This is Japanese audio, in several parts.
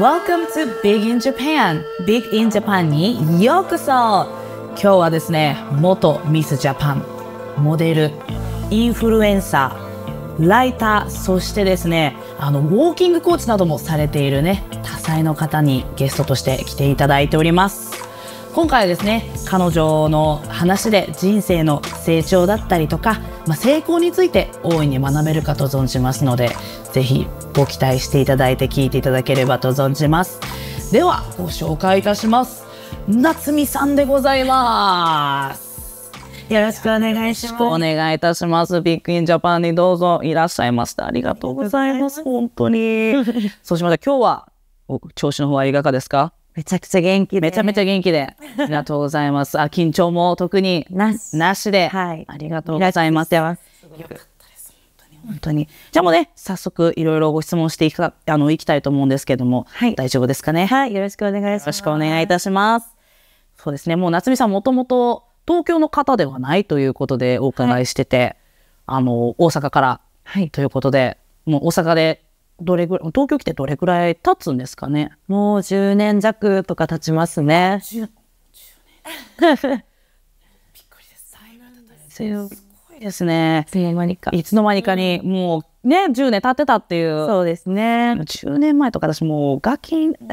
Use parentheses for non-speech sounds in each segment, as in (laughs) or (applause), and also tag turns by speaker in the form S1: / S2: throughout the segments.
S1: Welcome to Big in Japan! Big in Japan にようこそ今日はですね、元ミスジャパン、モデル、インフルエンサー、ライター、そしてですね、あの、ウォーキングコーチなどもされているね、多彩の方にゲストとして来ていただいております。今回はですね、彼女の話で人生の成長だったりとか、まあ、成功について大いに学べるかと存じますので、ぜひご期待していただいて聞いていただければと存じますではご紹介いたします夏美さんでございますよろしくお願いしますお願いいたしますビッグインジャパンにどうぞいらっしゃいましたありがとうございます本当に (laughs) そうしました今日は調子の方はいかがですかめちゃくちゃ元気で。めちゃめちゃ元気で。ありがとうございます。あ、緊張も特になしなしで。はい。ありがとうございます。よかっ本当に。じゃあもうね、早速いろいろご質問していか、あの、いきたいと思うんですけども、はい、大丈夫ですかね。はい、よろしくお願いします。よろしくお願いいたします。そうですね、もう夏美さんもともと東京の方ではないということでお伺いしてて、はい、あの、大阪から、はい、ということで、もう大阪でどれぐらい、東京来てどれぐらい経つんですかね。もう10年弱とか経ちますね。10, 10年。(laughs) びっくりです。だいぶ経たいですね。いつの間にか。いつの間にかに、もうね、10年経ってたっていう。そうですね。10年前とか私もうガキン。(laughs) か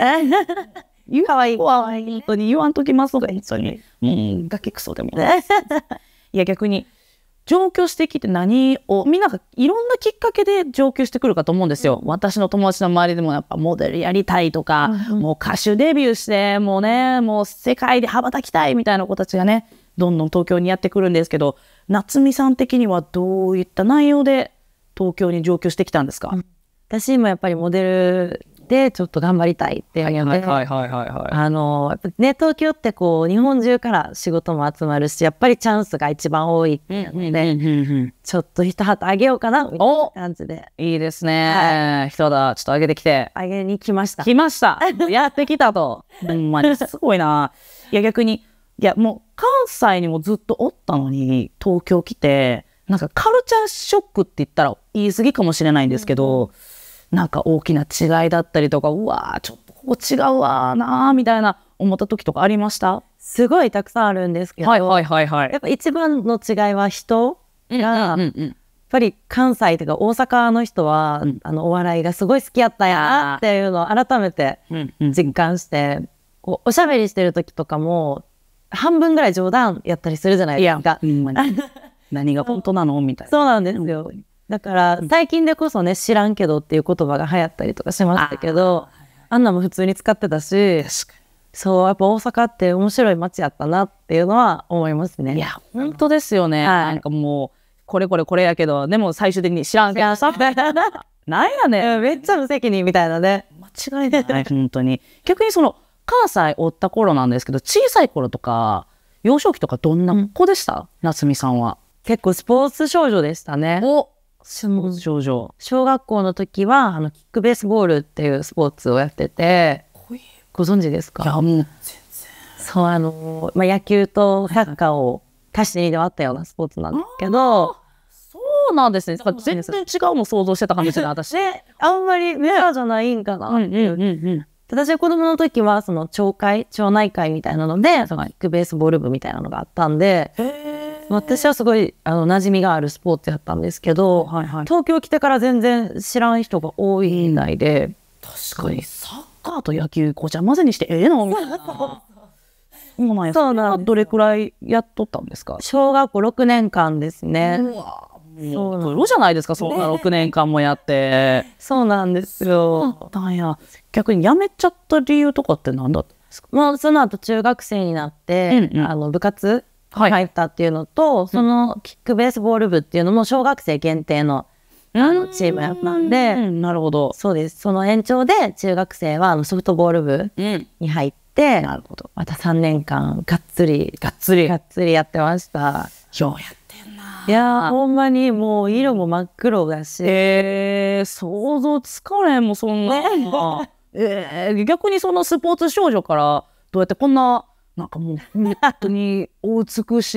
S1: いかわいい。本当に言わんときますとか、本当に。うん、ガキクソでも。(laughs) いや、逆に。上京してきて何をみんながいろんなきっかけで上京してくるかと思うんですよ。うん、私の友達の周りでもやっぱモデルやりたいとか、うん、もう歌手デビューしてもうねもう世界で羽ばたきたいみたいな子たちがねどんどん東京にやってくるんですけど夏美さん的にはどういった内容で東京に上京してきたんですか、うん、私もやっぱりモデルでちょっと頑張りたいっていいはい。あのね東京ってこう日本中から仕事も集まるしやっぱりチャンスが一番多いっういうん、ちょっと一旗あげようかなみたいな感じでいいですね、はい、人だちょっとあげてきてあげに来ました来ました (laughs) やってきたとうんまにすごいないや逆にいや、もう関西にもずっとおったのに、東京来て、なんかカルチャーショックって言ったら言い過ぎかもしれないんですけど、うん、なんか大きな違いだったりとか、うわー、ちょっとここ違うわーなー、みたいな思った時とかありましたすごいたくさんあるんですけど、はいはいはいはい。やっぱ一番の違いは人が、うんうんうんうんやっぱり関西というか大阪の人は、うん、あのお笑いがすごい好きやったやっていうのを改めて実感して、うんうん、おしゃべりしてる時とかも半分ぐらい冗談やったりするじゃないですか。(laughs) 何が本当なのみたいな。そうなんですよ。だから、最近でこそね、知らんけどっていう言葉が流行ったりとかしましたけど、あんなも普通に使ってたし、そう、やっぱ大阪って面白い街やったなっていうのは思いますね。いや、本当ですよね。はい、なんかもう、これこれこれやけど、でも最終的に知らんけど、(laughs) なんやねめっちゃ無責任みたいなね。間違いない。本当に。逆にその、関西おった頃なんですけど、小さい頃とか、幼少期とかどんな子でした、うん、夏美さんは。結構スポーツ少女でしたね。おスポーツ少女。小学校の時は、あの、キックベースボールっていうスポーツをやってて、ご存知ですかいや、もう全然。そう、あの、まあ、野球とサッカーを足して2であったようなスポーツなんですけど、そうなんですね。だから全然違うも想像してた感じで、(laughs) 私。あんまりメジャーじゃないんかなっていう。うんうんうんうん私は子供の時は、その町会、町内会みたいなので、そのックベースボール部みたいなのがあったんで、私はすごい、あの、馴染みがあるスポーツやったんですけど、はいはい、東京来てから全然知らん人が多いみたいで、うん、確かにサッカーと野球ごちゃ混ぜにしてええのみたいな。そうなんどれくらいやっとったんですか小学校6年間ですね。うわそうプロじゃないですか、そんな6年間もやって。そうなんですよ。なんや。逆に辞めちゃった理由とかって何だったんですかもうその後中学生になって、うんうん、あの部活入ったっていうのと、はい、そのキックベースボール部っていうのも小学生限定のあのチームやったんで、んなるほど。そうです。その延長で中学生はあのソフトボール部に入って、うん、なるほど。また3年間がっつり、がっつり、がっつりやってました。ようやっいやほんまにもう色も真っ黒だし。えー、想像つかれんもそんな。ね、えー、逆にそのスポーツ少女からどうやってこんな、なんかもう本当にお美し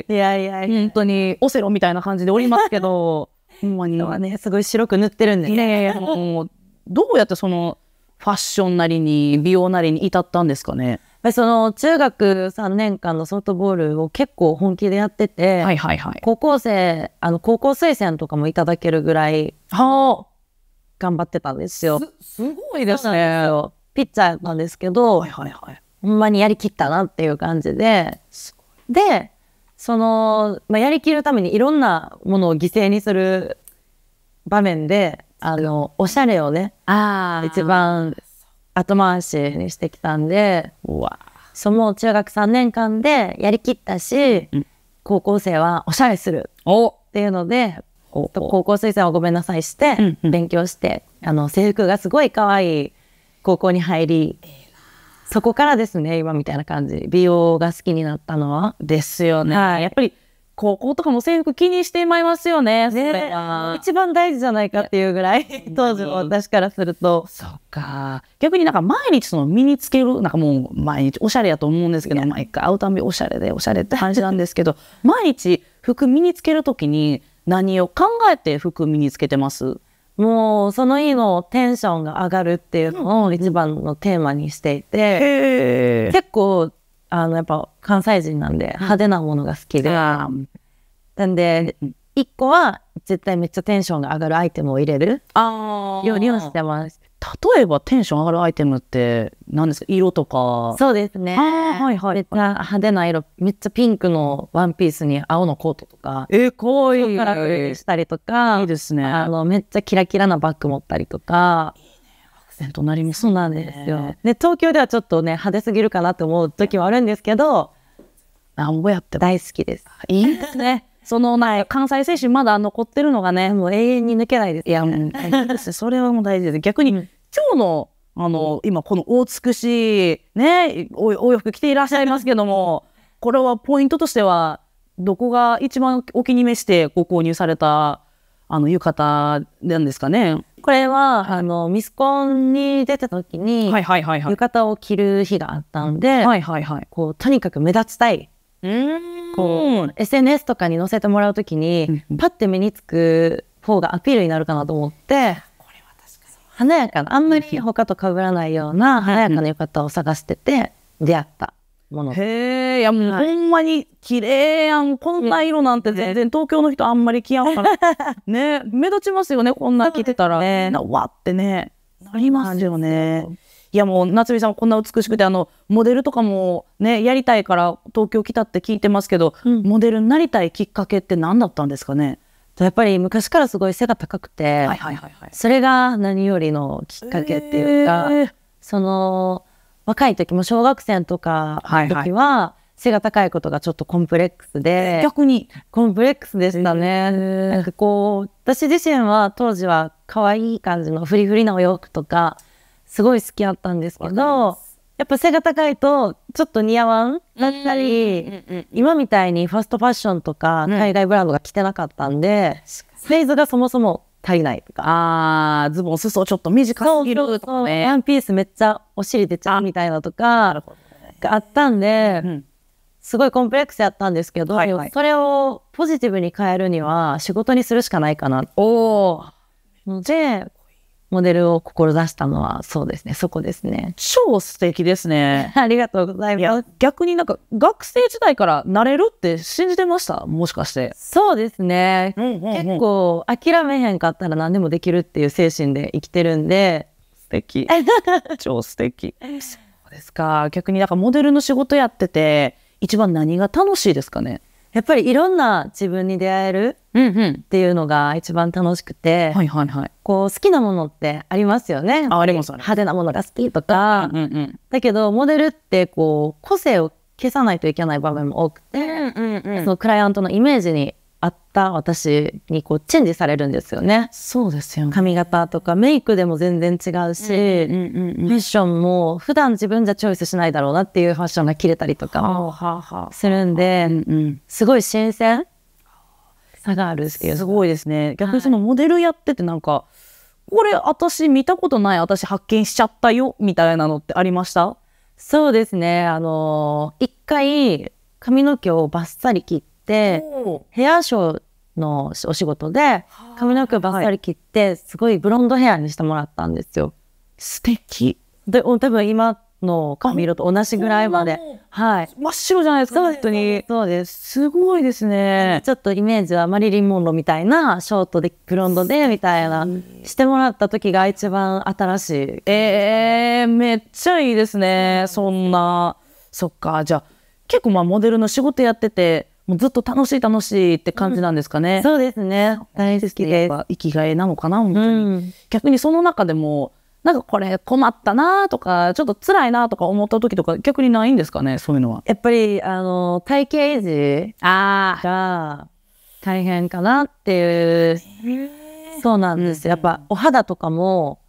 S1: い。(laughs) いやいやいや。本当にオセロみたいな感じでおりますけど、(laughs) ほんまに。はね、すごい白く塗ってるんで。いやいやいや、もうどうやってそのファッションなりに美容なりに至ったんですかね。ぱりその中学3年間のソフトボールを結構本気でやってて、はいはいはい、高校生、あの、高校推薦とかもいただけるぐらい、頑張ってたんですよ。すごいですね。ピッチャーなんですけど、はいはいはい、ほんまにやりきったなっていう感じで、で、その、まあ、やりきるためにいろんなものを犠牲にする場面で、あの、おしゃれをね、あ一番後回しにしてきたんで、うわその中学3年間でやりきったし、うん、高校生はおしゃれするっていうので、高校推薦はごめんなさいして、うんうん、勉強して、あの、制服がすごい可愛い高校に入り、そこからですね、今みたいな感じ。美容が好きになったのは。ですよね。はい。やっぱり高校とかも制服気にしてまいますよね。ね一番大事じゃないかっていうぐらい、当時の私からすると。そっか。逆になんか毎日その身につける、なんかもう毎日おしゃれやと思うんですけど、毎回会うたびおしゃれでおしゃれって感じなんですけど、(laughs) 毎日服身につけるときに何を考えて服身につけてますもうその日のテンションが上がるっていうのを一番のテーマにしていて、結構あの、やっぱ関西人なんで派手なものが好きで。なんで、一個は絶対めっちゃテンションが上がるアイテムを入れるようにはしてます。例えばテンション上がるアイテムって何ですか色とかそうですねはいはいめっちゃ派手な色めっちゃピンクのワンピースに青のコートとかえー、かわいいカラフルしたりとかいいですねあのめっちゃキラキラなバッグ持ったりとかい戦とます、ね、そうなんですよ。で東京ではちょっとね派手すぎるかなと思う時はあるんですけど、なんぼやって大好きです。いいですね。(laughs) そのな関西精神まだ残ってるのがねもう永遠に抜けないです。いやもう大事です。それはもう大事です。逆に、今日のあの、今この大美しい、ねおお洋服着ていらっしゃいますけども、(laughs) これはポイントとしてはどこが一番お気に召してご購入されたあの、浴衣なんですかね。これは、あの、ミスコンに出た時に、浴衣を着る日があったんで、はいはいはい、こう、とにかく目立ちたい。うんこう、SNS とかに載せてもらう時に、パッて目につく方がアピールになるかなと思って、華やかな、あんまり他と被らないような華やかな浴衣を探してて出会ったもの。へえ、いやもう、ほんまに綺麗やん。こんな色なんて全然東京の人あんまり着やんから。(laughs) ね、目立ちますよね、こんな着てたら。ね、なわってね、なりますよね。いやもう夏美さんこんな美しくてあのモデルとかもねやりたいから東京来たって聞いてますけど、うん、モデルになりたいきっかけって何だったんですかねやっぱり昔からすごい背が高くて、それが何よりのきっかけっていうか、えー、その若い時も小学生とか時は、はいはい背が高いことがちょっとコンプレックスで逆にコンプレックスでしたね、なんかこう私自身は当時は可愛い感じのフリフリなお洋服とかすごい好きだったんですけどやっぱ背が高いとちょっと似合わんだったり、今みたいにファストファッションとか海外ブランドが着てなかったんで、フェイズがそもそも足りないとか。ああ、ズボン裾ちょっと短すぎるとかね。ワンピースめっちゃお尻出ちゃうみたいなとか、があったんで、うん、すごいコンプレックスやったんですけど、はいはい、それをポジティブに変えるには仕事にするしかないかな。おお。で、モデルを志したのはそうですね、そこですね。超素敵ですね。(laughs) ありがとうございます。逆になんか学生時代からなれるって信じてましたもしかして。そうですね。うんうんうん、結構諦めへんかったら何でもできるっていう精神で生きてるんで。素敵。(laughs) 超素敵。そうですか。逆になんかモデルの仕事やってて、一番何が楽しいですかねやっぱりいろんな自分に出会えるっていうのが一番楽しくて、はいはいはい、こう好きなものってありますよね。ああります派手なものが好きとか、うんうん、だけどモデルってこう個性を消さないといけない場面も多くて、うんうんうん、そのクライアントのイメージにあった私にこうチェンジされるんですよね。そうですよ、ね、髪型とかメイクでも全然違うし、ファッションも普段自分じゃチョイスしないだろうなっていうファッションが切れたりとかするんで、すごい新鮮差があるっていうすごいですね。逆にそのモデルやっててなんか、はい、これ私見たことない私発見しちゃったよみたいなのってありましたそうですね。あのー、一回髪の毛をバッサリ切って、ヘアショーのお仕事で髪の毛ばっかり切って、すごいブロンドヘアにしてもらったんですよ。素敵。で、多分今の髪色と同じぐらいまで。はい。真っ白じゃないですか、本当に。そうです。すごいですね。ちょっとイメージはマリリン・モンロみたいな、ショートで、ブロンドで、みたいな、してもらった時が一番新しい。えー、めっちゃいいですね。そんな。そっか。じゃあ、結構まあモデルの仕事やってて、もうずっと楽しい楽しいって感じなんですかね。そうですね。大好きです。生きがいなのかな、本当に。うん、逆にその中でも、なんかこれ困ったなとか、ちょっと辛いなとか思った時とか逆にないんですかね、そういうのは。やっぱり、あの、体型維持が大変かなっていう。そうなんです。やっぱお肌とかも、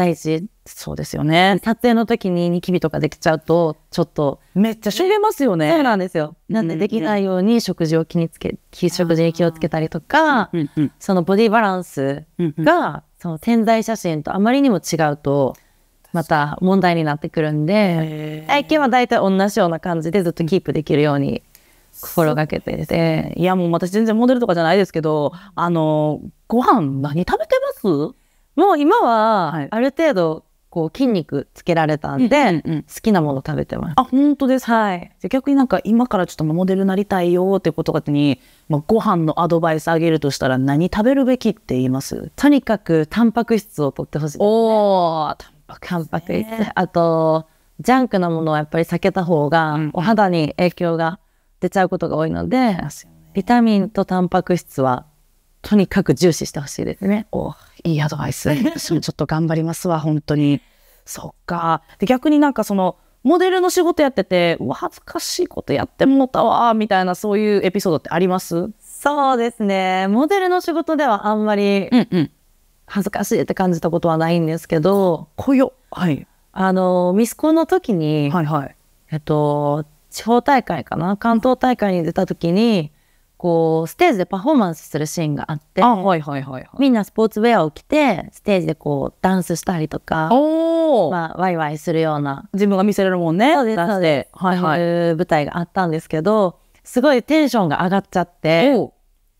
S1: 大事そうですよね撮影の時にニキビとかできちゃうとちょっとめっちゃしびれますよねそうなんですよなんでできないように食事を気につけ食事に気をつけたりとか、うんうん、そのボディバランスが、その潜在写真とあまりにも違うとまた問題になってくるんで最近は大体同じような感じでずっとキープできるように心がけてていやもう私全然モデルとかじゃないですけどあのご飯何食べてますもう今は、ある程度、こう筋肉つけられたんで、好きなもの食べてます。あ、本当です。はい。逆になんか今からちょっとモデルなりたいよってことかに、まあ、ご飯のアドバイスあげるとしたら何食べるべきって言いますとにかくタンパク質を取ってほしい、ね。おー、タンパク質。あと、ジャンクなものはやっぱり避けた方が、お肌に影響が出ちゃうことが多いので、ビタミンとタンパク質はとにかく重視してほしいですね。おーいいアドバイス。私 (laughs) もちょっと頑張りますわ、本当に。そっか。で、逆になんかその、モデルの仕事やってて、うわ、恥ずかしいことやってもうたわ、みたいな、そういうエピソードってありますそうですね。モデルの仕事ではあんまり、恥ずかしいって感じたことはないんですけど。こよ。はい。あの、ミスコンの時に、はいはい。えっと、地方大会かな関東大会に出た時に、こうステージでパフォーマンスするシーンがあってはははいいいみんなスポーツウェアを着てステージでこうダンスしたりとか、おまあ、ワイワイするような自分が見せれるもんねそうですそうです、はいはい、舞台があったんですけどすごいテンションが上がっちゃって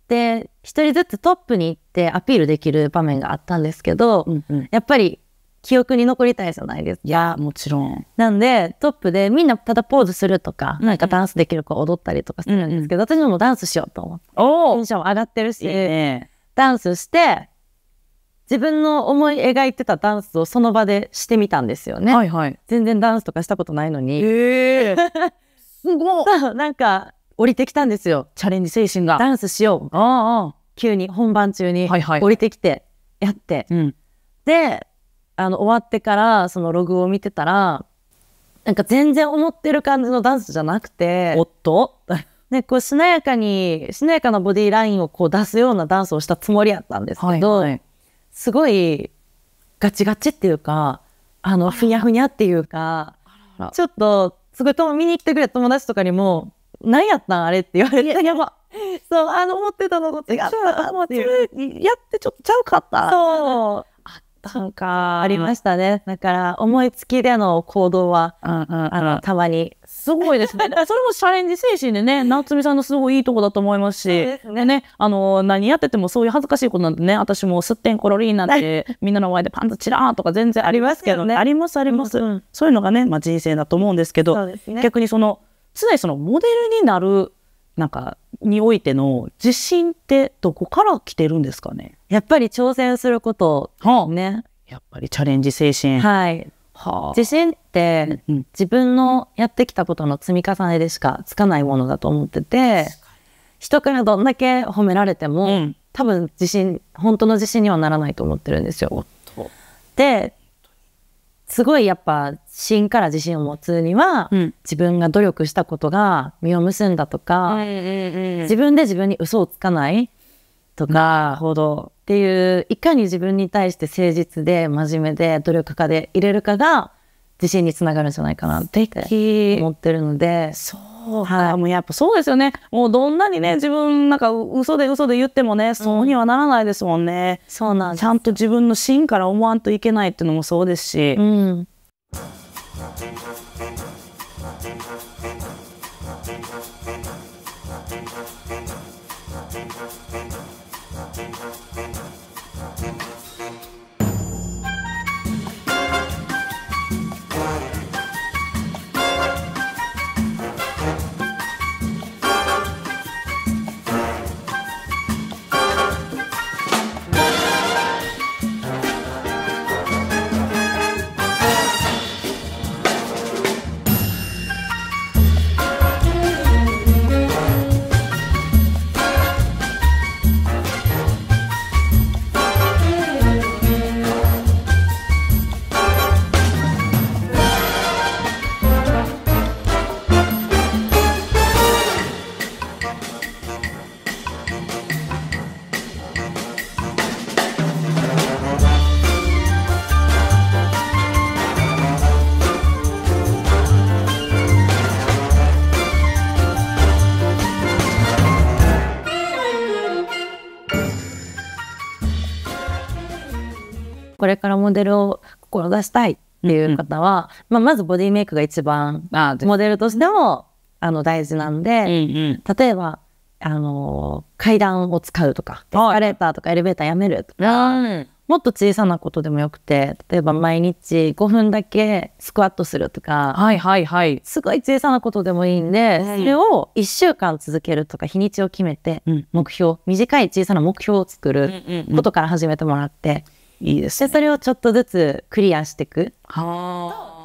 S1: で一人ずつトップに行ってアピールできる場面があったんですけど、うんうん、やっぱり記憶に残りたいじゃないですか。いや、もちろん。なんで、トップでみんなただポーズするとか、なんかダンスできる子踊ったりとかするんですけど、うん私もダンスしようと思って。おテンション上がってるし、いいね、ダンスして、自分の思い描いてたダンスをその場でしてみたんですよね。はいはい、全然ダンスとかしたことないのに。えー、(laughs) すごいなんか、降りてきたんですよ。チャレンジ精神が。ダンスしよう。ああ急に本番中に降りてきて、やって。はいはいうん、で、あの、終わってから、そのログを見てたら、なんか全然思ってる感じのダンスじゃなくて、おっと (laughs) ね、こう、しなやかに、しなやかなボディラインをこう出すようなダンスをしたつもりやったんですけど、はいはい、すごい、ガチガチっていうか、あの、ふにゃふにゃっていうか、ちょっと、すごいと見に来てくれた友達とかにも、何やったんあれって言われて、やば。(laughs) そう、あの、思ってたのと違う。やってちょっとちゃうかった。そう。なんかありましたね。だから思いつきでの行動は、うんうん、あのたまに。すごいですね。(laughs) それもチャレンジ精神でね、夏美さんのすごいいいとこだと思いますし、ねね、あの何やっててもそういう恥ずかしいことなんでね、私もすってんころりになって、みんなの前でパンツチラーとか全然ありますけどね。ありますあります。うん、そういうのがね、まあ、人生だと思うんですけど、ね、逆にその常にそのモデルになるなんかにおいての自信ってどこから来てるんですかね。やっぱり挑戦することね。やっぱりチャレンジ精神。はい。はあ、自信って、うん、自分のやってきたことの積み重ねでしかつかないものだと思ってて人からどんだけ褒められても、うん、多分自信本当の自信にはならないと思ってるんですよ。ですごいやっぱ芯から自信を持つには、うん、自分が努力したことが実を結んだとか、うううんんん、自分で自分に嘘をつかないとか、ほど。っていう、いかに自分に対して誠実で真面目で努力家でいれるかが、自信につながるんじゃないかなって思ってるので。そうはい、もうやっぱそうですよね。もうどんなにね、自分なんか嘘で嘘で言ってもね、そうにはならないですもんね。うん、そうなんちゃんと自分の芯から思わんといけないっていうのもそうですし。うんこれからモデルを志したいっていう方は、うんうん、まあ、まずボディメイクが一番モデルとしてもあの大事なんで、うんうん、例えばあの階段を使うとかエスカレーターとかエレベーターやめるとか、うん、もっと小さなことでもよくて例えば毎日5分だけスクワットするとか、はいはいはい、すごい小さなことでもいいんで、それを1週間続けるとか日にちを決めて目標、うん、短い小さな目標を作ることから始めてもらって。うんうんうんいいですね。それをちょっとずつクリアしていく。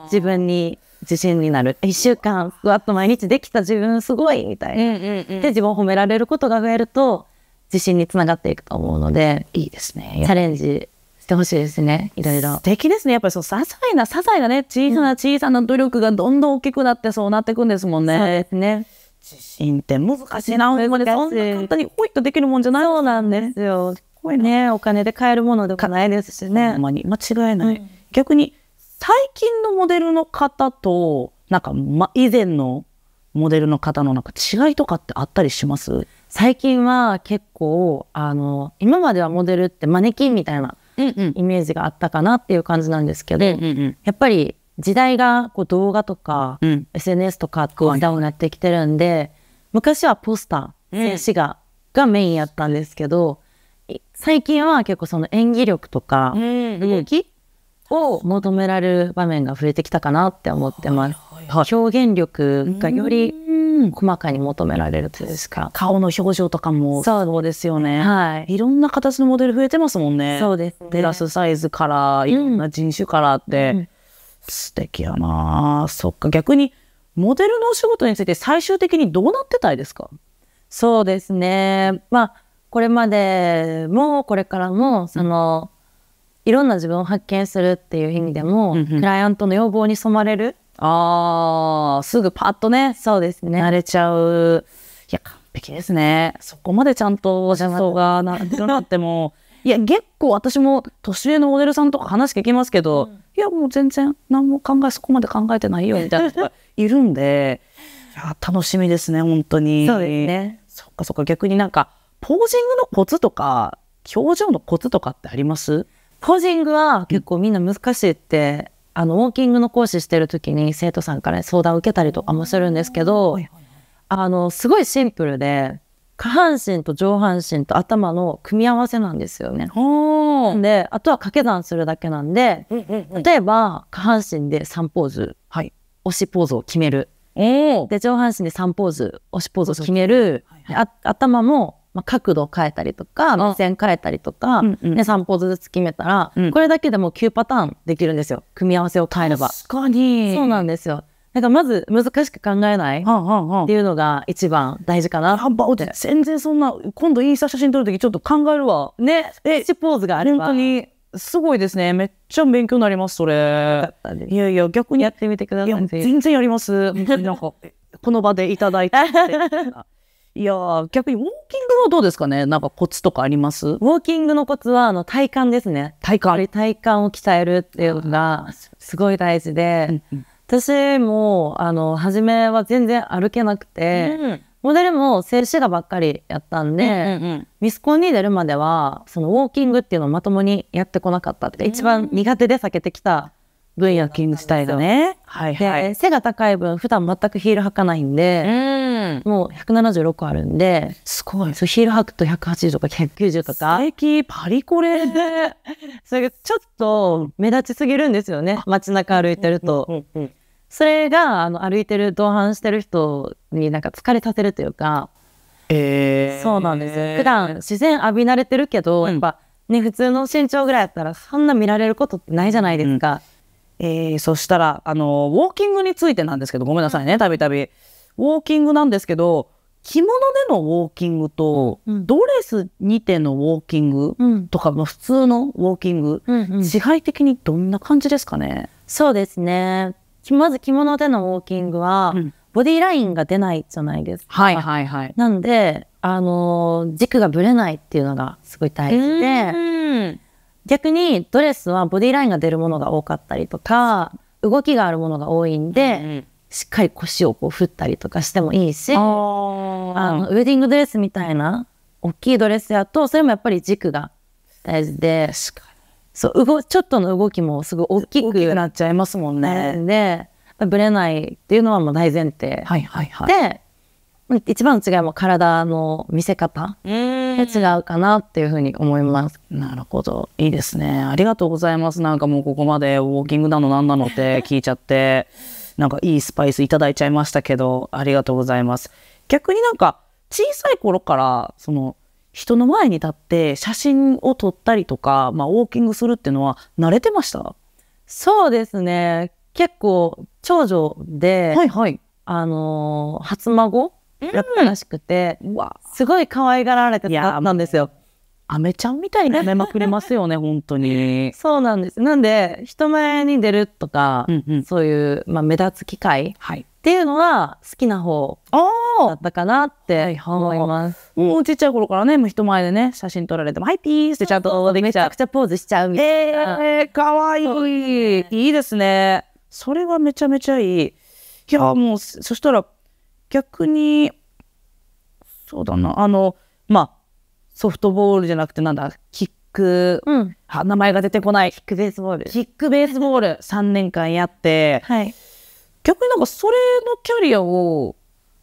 S1: 自分に自信になる。1週間、ふわっと毎日できた自分すごいみたいな。うんうんうん、で、自分を褒められることが増えると、自信につながっていくと思うので、いいですね。チャレンジしてほしいですね。いろいろ。素敵ですね。やっぱりそう、些細な、些細なね、小さな小さな努力がどんどん大きくなってそうなっていくんですもんね。そうですね。自信って難しいな、ほんまに。そんな簡単にほいっとできるもんじゃないようなんですよ。ごいねお金で買えるものでもないですしねほんまに間違いない、うん、逆に最近のモデルの方となんか、ま、以前のモデルの方のなんか違いとかってあったりします最近は結構あの今まではモデルってマネキンみたいなイメージがあったかなっていう感じなんですけど、やっぱり時代がこう動画とか、うん、SNS とかこうダウンになってきてるんで昔はポスター、うん、静止画がメインやったんですけど最近は結構その演技力とか動きを求められる場面が増えてきたかなって思ってます。表現力がより細かに求められるというか顔の表情とかもそうですよね、はい、いろんな形のモデル増えてますもんねそうです、ね、ラスサイズからいろんな人種からって、うん、素敵やなそっか逆にモデルのお仕事について最終的にどうなってたいですかそうですねまあこれまでもこれからもその、いろんな自分を発見するっていう意味でも、うんうん、クライアントの要望に染まれるあーすぐパッとねそうですね慣れちゃういや完璧ですねそこまでちゃんとお邪魔がなっても (laughs) いや結構私も年上のモデルさんとか話聞きますけど、うん、いやもう全然何も考えそこまで考えてないよみたいな人がいるんで (laughs) いや楽しみですね本当にそうですねそっかそっか逆になんかポージングのコツとか、表情のコツとかってありますポージングは結構みんな難しいって、あの、ウォーキングの講師してる時に生徒さんから相談を受けたりとかもするんですけど、あの、すごいシンプルで、下半身と上半身と頭の組み合わせなんですよね。で、あとは掛け算するだけなんで、うんうんうん、例えば下半身で3ポーズ、はい、押しポーズを決める。で、上半身で3ポーズ、押しポーズを決める。はいはい、頭もまあ、角度を変えたりとか目線変えたりとか、ね、3ポーズずつ決めたら、うん、これだけでも9パターンできるんですよ組み合わせを変えれば。確かにそうなんですよなんかまず難しく考えないっていうのが一番大事かな。はんはん全然そんな今度インスタ写真撮る時ちょっと考えるわ。ねえチポーズがあれば本当にすごいですね。めっちゃ勉強になります、それ。いやいや、逆にやってみてください。い全然やります。(laughs) なんか、この場でいただいて。(laughs) (laughs) いや逆にウォーキングはどうですかねなんかコツとかありますウォーキングのコツは、あの、体幹ですね。体幹。体幹を鍛えるっていうのが、すごい大事で、うん、私も、あの、初めは全然歩けなくて、うん、モデルも静止画ばっかりやったんで、うんうん、ミスコンに出るまでは、そのウォーキングっていうのをまともにやってこなかったって、一番苦手で避けてきた分野キングスタイルね。はいはい。背が高い分、普段全くヒール履かないんで、うん、もう176あるんで、すごい。そうヒール履くと180とか190とか。素敵、パリコレ (laughs) それがちょっと目立ちすぎるんですよね。街中歩いてると。それが、あの、歩いてる、同伴してる人になんか疲れさせるというか、えー、そうなんですよ。普段自然浴び慣れてるけど、うん、やっぱね、普通の身長ぐらいやったらそんな見られることってないじゃないですか。うんえー、そしたら、あの、ウォーキングについてなんですけど、ごめんなさいね、たびたび。ウォーキングなんですけど、着物でのウォーキングと、ドレスにてのウォーキングとか、普通のウォーキング、支配的にどんな感じですかねそうですね。まず着物でのウォーキングは、ボディラインが出ないじゃないですか。はいはいはい。なんで、あの軸がぶれないっていうのがすごい大事で、うん、逆にドレスはボディラインが出るものが多かったりとか、動きがあるものが多いんで、うん、しっかり腰をこう振ったりとかしてもいいし、あのウェディングドレスみたいな大きいドレスやと、それもやっぱり軸が大事で、そう動ちょっとの動きもすごい大きくなっちゃいますもんね。で、ぶれないっていうのはもう大前提。はいはいはい。で、一番の違いも体の見せ方が違うかなっていうふうに思います。なるほど。いいですね。ありがとうございます。なんかもうここまでウォーキングなの何なのって (laughs) 聞いちゃって、なんかいいスパイスいただいちゃいましたけど、ありがとうございます。逆になんか小さい頃から、その、人の前に立って写真を撮ったりとか、まあ、ウォーキングするっていうのは慣れてましたそうですね。結構、長女で、はいはい。あの初孫だったらしくて、すごい可愛がられてたなんですよ。アメちゃんみたいに舐めまくれますよね、(laughs) 本当に。そうなんです。なんで、人前に出るとか、うんうん、そういう、まあ、目立つ機会っていうのは好きな方だったかなって思います。はいはい、もうちっちゃい頃からね、もう人前でね、写真撮られても、はいピースってちゃんとめちゃくちゃポーズしちゃうみたいな。えー、かわいい。いいですね。それはめちゃめちゃいい。いや、もう、そしたら、逆にそうだなあのまあソフトボールじゃなくてなんだキック、うん、名前が出てこないキックベースボールキックベースボール3年間やって、はい、逆になんかそれのキャリアを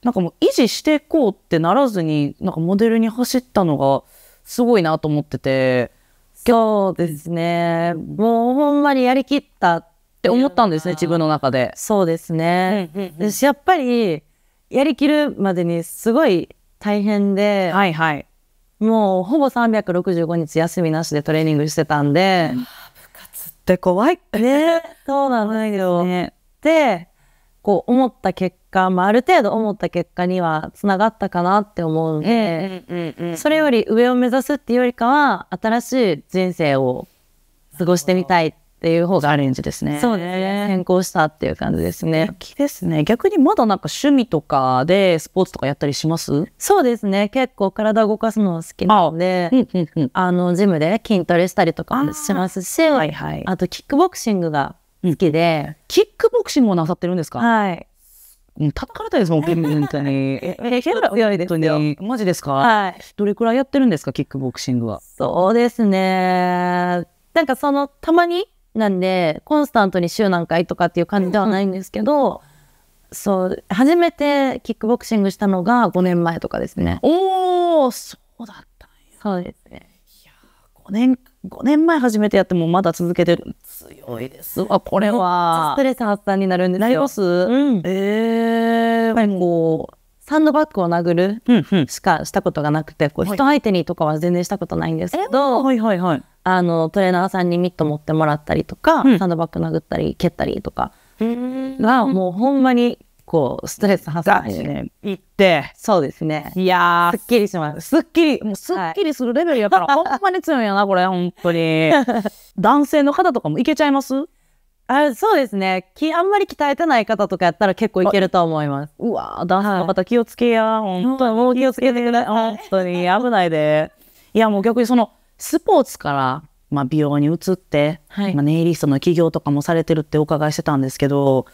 S1: なんかもう維持していこうってならずになんかモデルに走ったのがすごいなと思っててそうですねもうほんまにやりきったって思ったんですね自分の中でそうですね、うんうやっぱりやりきるまでにすごい大変で、はいはい、もうほぼ365日休みなしでトレーニングしてたんで、部活って怖いねそうなんだけど。ね、でこう思った結果、まあ、ある程度思った結果にはつながったかなって思うんで、うんうんうん、それより上を目指すっていうよりかは新しい人生を過ごしてみたいっっていう方がアレンジですね。そうですね。変更したっていう感じですね。気ですね。逆にまだなんか趣味とかでスポーツとかやったりしますそうですね。結構体動かすの好きなので、あの、ジムで筋トレしたりとかもしますし、はいはい、あとキックボクシングが好きで、うん、キックボクシングをなさってるんですかはい。叩かれたいですもん、本当に。(laughs) え、強いですよ。マジですかはい。どれくらいやってるんですか、キックボクシングは。そうですね。なんかその、たまになんで、コンスタントに週何回とかっていう感じではないんですけど、そう、初めてキックボクシングしたのが5年前とかですね。おー、そうだったんや。そうですね。いや5年、5年前初めてやってもまだ続けてる。強いですわ、これは。ストレス発散になるんでなりますうん。えー。やっぱりこう、サンドバッグを殴るしかしたことがなくて、こう人相手にとかは全然したことないんですけど、はい、はいはい。あの、トレーナーさんにミット持ってもらったりとか、うん、サンドバッグ殴ったり、蹴ったりとかが、もうほんまに、こう、ストレス発散でね。行って。そうですね。いやすっきりします。すっきり、もうすっきりするレベルやから、はい、ほんまに強いよな、(laughs) これ、本当に。男性の方とかもいけちゃいますあそうですねき。あんまり鍛えてない方とかやったら結構いけると思います。うわ男性の方気をつけや。本当にもう気をつけてください。本当に危ないで。いや、もう逆にその、スポーツから、まあ、美容に移って、はい、まあ、ネイリストの起業とかもされてるってお伺いしてたんですけど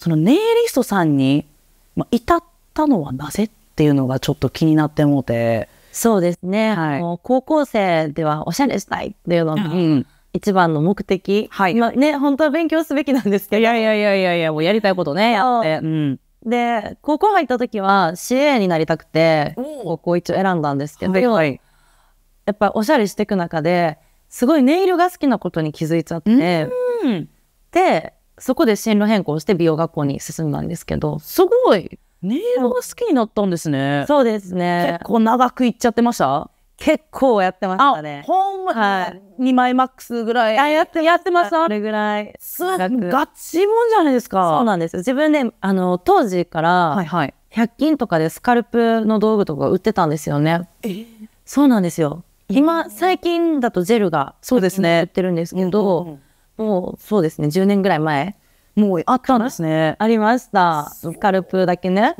S1: そのネイリストさんに、まあ、至ったのはなぜっていうのがちょっと気になってもうて。そうですね、はい、もう高校生ではおしゃれしたいっていうのが、うん、一番の目的、はいまあ、ね本当は勉強すべきなんですけどいやいやいやいやいやもうやりたいことねやって、で高校入った時は CA になりたくて高校一応選んだんですけど、はいはい、やっぱおしゃれしていく中ですごいネイルが好きなことに気づいちゃって、でそこで進路変更して美容学校に進んだんですけどすごいネイルが好きになったんですねそうですね結構長くいっちゃってました結構やってましたねほんま、はい、2枚マックスぐらいあやってやってますそれぐらいすごいガチもんじゃないですかそうなんです自分であの当時から、はいはい、100均とかでスカルプの道具とか売ってたんですよねえそうなんですよ今、最近だとジェルが、そうですね。売ってるんですけど、もう、そうですね、10年ぐらい前。もうあったんですね。ありました。カルプだけね。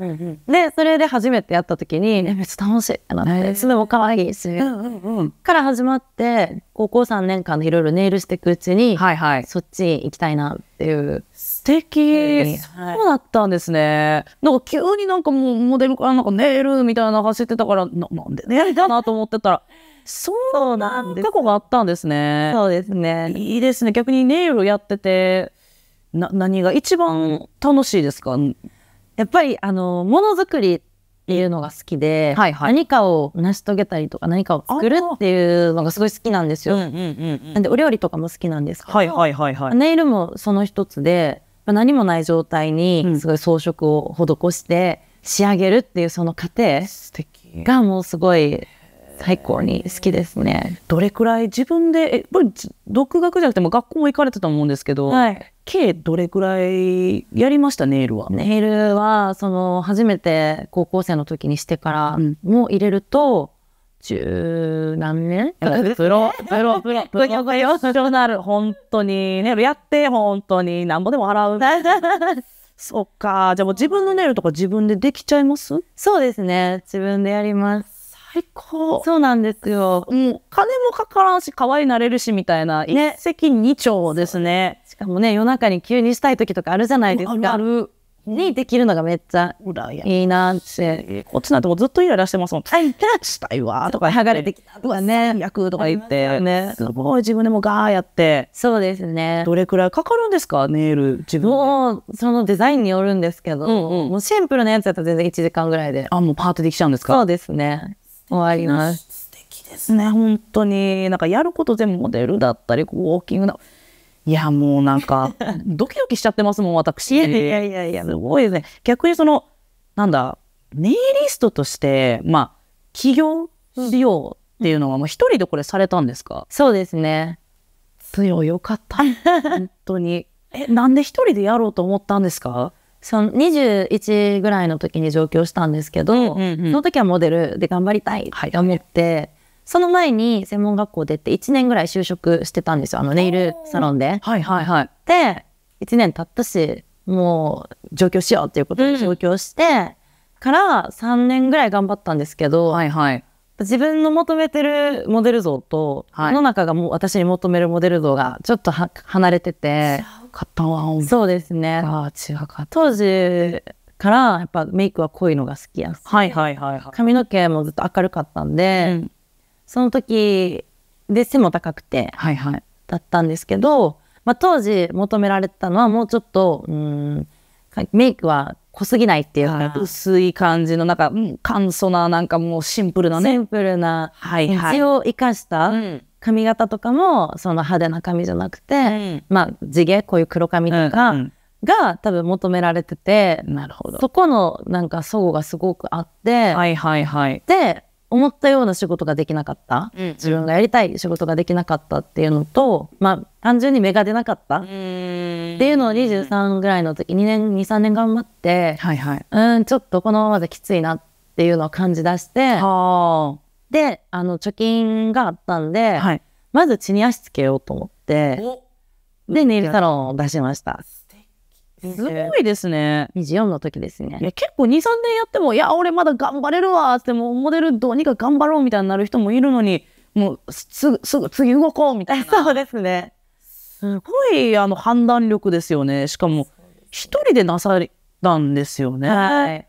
S1: で、それで初めてやった時に、ね、めっちゃ楽しいってなって、すごも可愛いし、から始まって、高校3年間でいろいろネイルしていくうちに、はいはい、そっち行きたいなっていう。素敵、そうだったんですね。なんか急になんかもうモデルからなんかネイルみたいなの走ってたから、なんでネイルだなと思ってたら、そうなんです。過去があったんですね。そうですね。いいですね。逆にネイルやってて、な、何が一番楽しいですか、うん、やっぱり、あの、ものづくりっていうのが好きで、はいはい、何かを成し遂げたりとか、何かを作るっていうのがすごい好きなんですよ。うんうんうんうん、なんで、お料理とかも好きなんですけど、はいはいはいはい、ネイルもその一つで、何もない状態に、すごい装飾を施して、仕上げるっていうその過程がもうすごい最高に好きですね。どれくらい自分で、え、これ独学じゃなくても学校も行かれてたと思うんですけど、はい、計どれくらいやりましたネイルは。ネイルは、その、初めて高校生の時にしてからも入れると、十何年プロ、プロ、プロ、(laughs) プロがよしとなる。本当に。ネイルやって、本当に。なんぼでも払う。(laughs) そっか。じゃあもう自分のネイルとか自分でできちゃいますそうですね。自分でやります。最高。そうなんですよ。もう、金もかからんし、可愛いなれるし、みたいな、ね、一石二鳥ですね。しかもね、夜中に急にしたい時とかあるじゃないですか。あるにできるのがめっちゃいいなって。こっちなんてもうずっとイライラしてますもん。大変したいわとか、剥がれてきたとかね。役とか言って、ね。すごい自分でもガーやって。そうですね。どれくらいかかるんですかネイル、自分。もう、そのデザインによるんですけど、うんうん、もうシンプルなやつだったら全然1時間ぐらいで。あ、もうパートできちゃうんですかそうですね。終わります。素敵ですね、本当に。なんかやること全部モデルだったり、ウォーキングだ。いや、もうなんか、(laughs) ドキドキしちゃってますもん、私。いやいやいやいや、すごいですね。逆にその、なんだ、ネイリストとして、まあ、起業しようっていうのは、もう一人でこれされたんですかそうですね。強いよかった。本当に。え、なんで一人でやろうと思ったんですかその21ぐらいの時に上京したんですけど、うんうんうん、その時はモデルで頑張りたいと思って、はいはい、その前に専門学校出て1年ぐらい就職してたんですよあのネイルサロンで。はいはいはい、で1年経ったしもう上京しようっていうことで上京して、から3年ぐらい頑張ったんですけど、はいはい、自分の求めてるモデル像と、はい、世の中がもう私に求めるモデル像がちょっと離れてて。方はそうですね違か当時からやっぱメイクは濃いのが好きやはいはいはい、はい、髪の毛もずっと明るかったんで、うん、その時で背も高くて、はいはい、だったんですけど、まあ、当時求められたのはもうちょっとうんメイクは濃すぎないっていう薄い感じのなんか、うん、簡素ななんかもうシンプルなねシンプルな、はいはい、を生かした、うん髪型とかもその派手な髪じゃなくて、うん、まあ地毛こういう黒髪とかが多分求められてて、うんうん、なるほどそこのなんか相互がすごくあって、はいはいはい、で思ったような仕事ができなかった、うん、自分がやりたい仕事ができなかったっていうのと、まあ、単純に芽が出なかったっていうのを23ぐらいの時2年23年頑張って、はいはい、うんちょっとこのままできついなっていうのを感じ出して。はあで、あの、貯金があったんで、はい、まず地に足つけようと思って、で、ネイルサロンを出しました。すごいですね。24の時ですね。結構2、3年やっても、いや、俺まだ頑張れるわって、もうモデルどうにか頑張ろうみたいになる人もいるのに、もうすぐ、すぐ、次動こうみたいな。(laughs) そうですね。すごい、あの、判断力ですよね。しかも、一人でなされたんですよね。はい。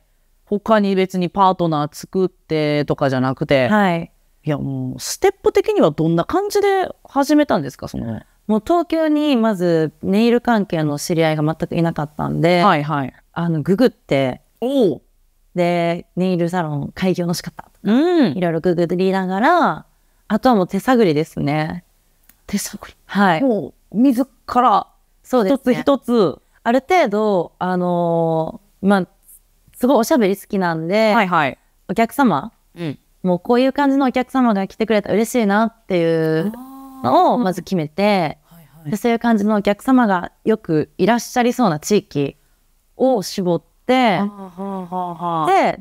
S1: 他に別にパートナー作ってとかじゃなくて、はい、いやもうステップ的にはどんな感じで始めたんですかそのもう東京にまずネイル関係の知り合いが全くいなかったんで、はいはい、あのググっておでネイルサロン開業の仕方とか、うん、いろいろググりながらあとはもう手探りですね手探りはいもう自らそうです、ね、一つ一つある程度あのー、まあすごいおしゃべり好きなんで、はいはい、お客様、うん、もうこういう感じのお客様が来てくれたら嬉しいなっていうのをまず決めて、はいはい、そういう感じのお客様がよくいらっしゃりそうな地域を絞って、で、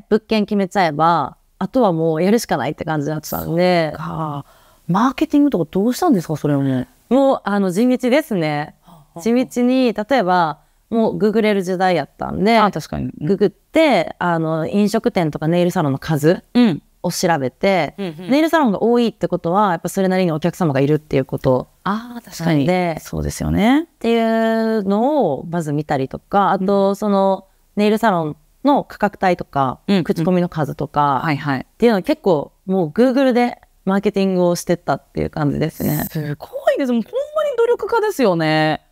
S1: 物件決めちゃえば、あとはもうやるしかないって感じだなってたんで。マーケティングとかどうしたんですか、それをね。もう、あの、地道ですね。地道に、例えば、もうググれる時代やったんで、あ確かに、うん、ググって、あの、飲食店とかネイルサロンの数を調べて、うんうんネイルサロンが多いってことは、やっぱそれなりにお客様がいるっていうこと。ああ、確かに。で、そうですよね。っていうのをまず見たりとか、あと、その、ネイルサロンの価格帯とか、うん、口コミの数とか、うんはいはい、っていうのは結構もうグーグルでマーケティングをしてったっていう感じですね。すごいです。もうほんまに努力家ですよね。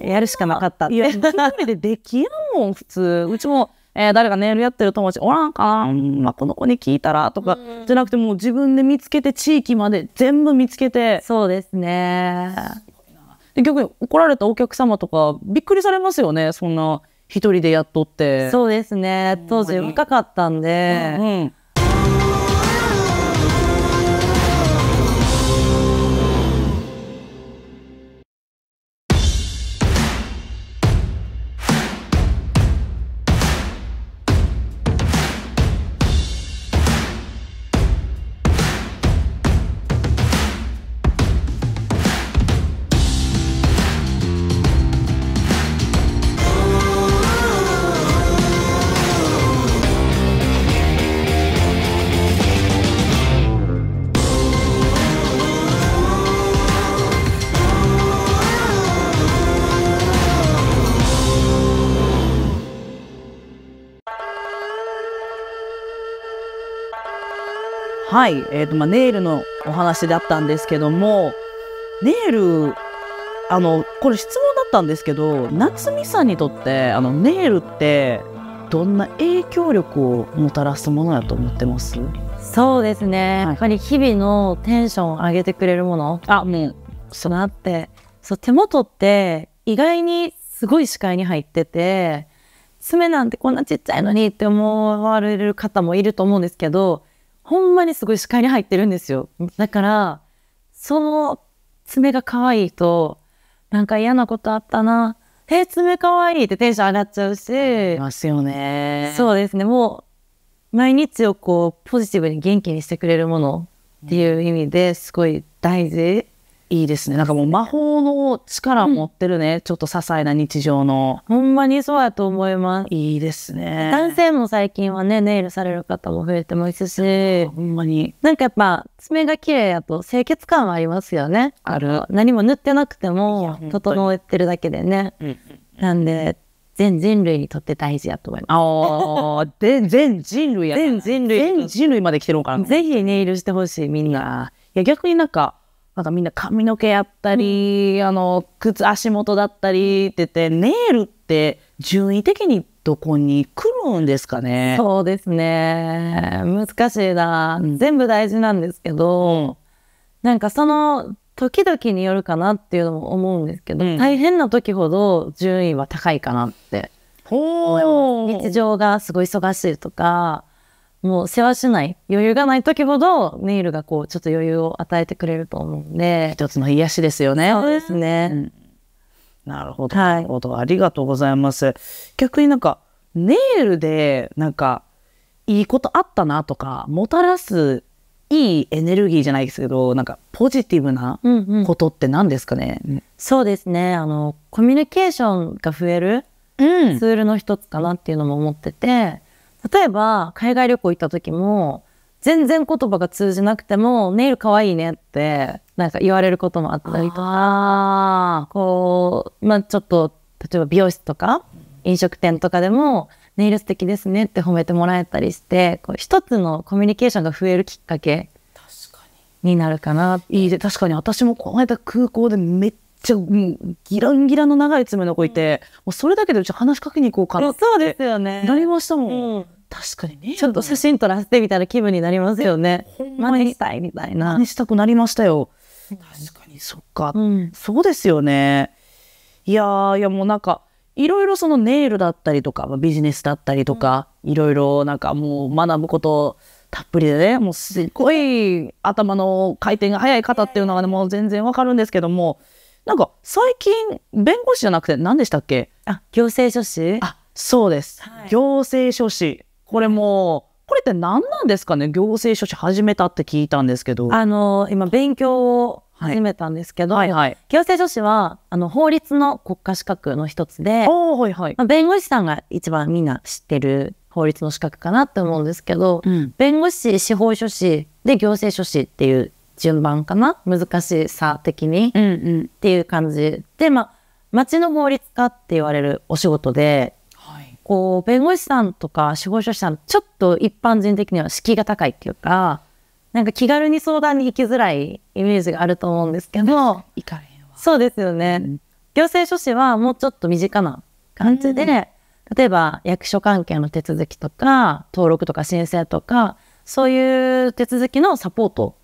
S1: やるしかなかったって。いや、でできやんもん、普通。うちも、えー、誰がネイルやってる友達おらんかな、まあ、この子に聞いたらとか、じゃなくてもう自分で見つけて地域まで全部見つけてそうですねで逆に怒られたお客様とかびっくりされますよねそんな一人でやっとってそうですね当時若かったんで、うんうんはい、えーとまあ、ネイルのお話だったんですけどもネイルあのこれ質問だったんですけど夏美さんにとってあのネイルってどんな影響力をもたらすものだと思ってますそうですね、はい、やっぱり日々のテンションを上げてくれるものあもうそうなってそう手元って意外にすごい視界に入ってて爪なんてこんなちっちゃいのにって思われる方もいると思うんですけどほんまにすごい視界に入ってるんですよ。だから、その爪が可愛いと、なんか嫌なことあったな。え、爪可愛いってテンション上がっちゃうし。ますよね。そうですね。もう、毎日をこう、ポジティブに元気にしてくれるものっていう意味ですごい大事いいですね。なんかもう魔法の力を持ってるね。うん、ちょっと些細な日常の。ほんまにそうやと思います。いいですね。男性も最近はね、ネイルされる方も増えてますし。ほんまに。なんかやっぱ、爪が綺麗やと清潔感はありますよね。ある。何も塗ってなくても、整えてるだけでね。なんで、全人類にとって大事やと思います。ああ、全人類や。全人類。全人類まで来てるのかな。ぜひネイルしてほしい、みんな。いや、逆になんか、なんかみんな髪の毛やったり、うん、あの靴足元だったりって言ってネイルって順位的にどこに来るんですかねそうですね難しいな、うん、全部大事なんですけど、なんかその時々によるかなっていうのも思うんですけど、うん、大変な時ほど順位は高いかなって日常がすごい忙しいとかもう世話しない余裕がない時ほどネイルがこうちょっと余裕を与えてくれると思うんで一つの癒しですよねそうですね、うん、なるほど、はい、なるほどありがとうございます逆になんかネイルでなんかいいことあったなとかもたらすいいエネルギーじゃないですけどなんかポジティブなことって何ですかね、そうですねあのコミュニケーションが増えるツールの一つかなっていうのも思ってて、うん例えば、海外旅行行った時も、全然言葉が通じなくても、ネイル可愛いねって、なんか言われることもあったりとか、こう、まあちょっと、例えば美容室とか、飲食店とかでも、ネイル素敵ですねって褒めてもらえたりして、こう一つのコミュニケーションが増えるきっかけになるかな。いいで、確かに私もこの間空港でめっちゃもうギランギラの長い爪の子いて、うん、もうそれだけでうち話しかけに行こうかなそうですよね。なりましたもん。うん、確かにね。ちょっと写真撮らせてみたいな気分になりますよね。真似したいみたいな。真似したくなりましたよ。確かに、そっか、うん、そうですよね。いやいやもうなんか、いろいろそのネイルだったりとか、ビジネスだったりとか、いろいろなんかもう学ぶことたっぷりでね、もうすっごい頭の回転が早い方っていうのはね、もう全然わかるんですけども、なんか最近、弁護士じゃなくて何でしたっけあ、行政書士あ、そうです。はい、行政書士。これもこれって何なんですかね行政書士始めたって聞いたんですけど。あの、今勉強を始めたんですけど、はいはいはい、行政書士はあの法律の国家資格の一つで、おはいはい、まあ、弁護士さんが一番みんな知ってる法律の資格かなって思うんですけど、うん、弁護士司法書士で行政書士っていう順番かな難しさ的に、うんうん、っていう感じで、まあ、町の法律家って言われるお仕事でこう、弁護士さんとか司法書士さん、ちょっと一般人的には敷居が高いっていうか、なんか気軽に相談に行きづらいイメージがあると思うんですけど、行かれへんわ。そうですよね。うん、行政書士はもうちょっと身近な感じで、うん、例えば役所関係の手続きとか、登録とか申請とか、そういう手続きのサポート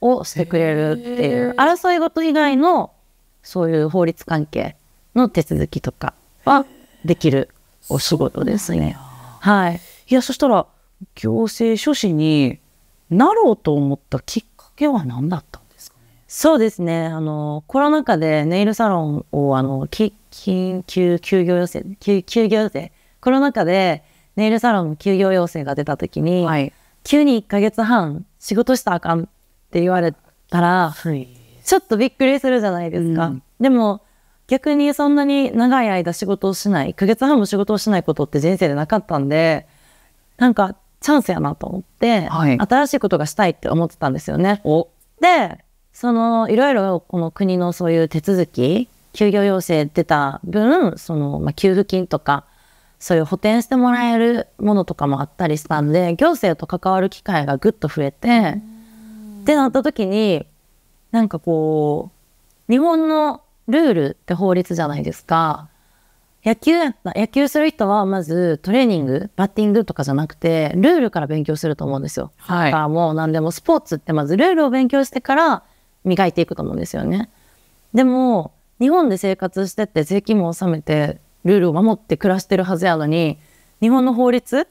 S1: をしてくれるっていう、争い事以外のそういう法律関係の手続きとかはできるお仕事ですね。はい。いや、そしたら、行政書士になろうと思ったきっかけは何だったんですかねそうですね。あの、コロナ禍でネイルサロンを、あの、き緊急休業要請、休休業要請、コロナ禍でネイルサロンの休業要請が出たときに、はい、急に1か月半仕事したらあかんって言われたら、はい、ちょっとびっくりするじゃないですか。うん、でも逆にそんなに長い間仕事をしない、1ヶ月半も仕事をしないことって人生でなかったんで、なんかチャンスやなと思って、はい、新しいことがしたいって思ってたんですよね。で、その、いろいろこの国のそういう手続き、休業要請出た分、その、まあ、給付金とか、そういう補填してもらえるものとかもあったりしたんで、行政と関わる機会がぐっと増えて、ってなった時に、なんかこう、日本のルールって法律じゃないですか。野球やった、野球する人はまずトレーニング、バッティングとかじゃなくて、ルールから勉強すると思うんですよ。はい。だからもう何でもスポーツってまずルールを勉強してから磨いていくと思うんですよね。でも、日本で生活してて税金も納めてルールを守って暮らしてるはずやのに、日本の法律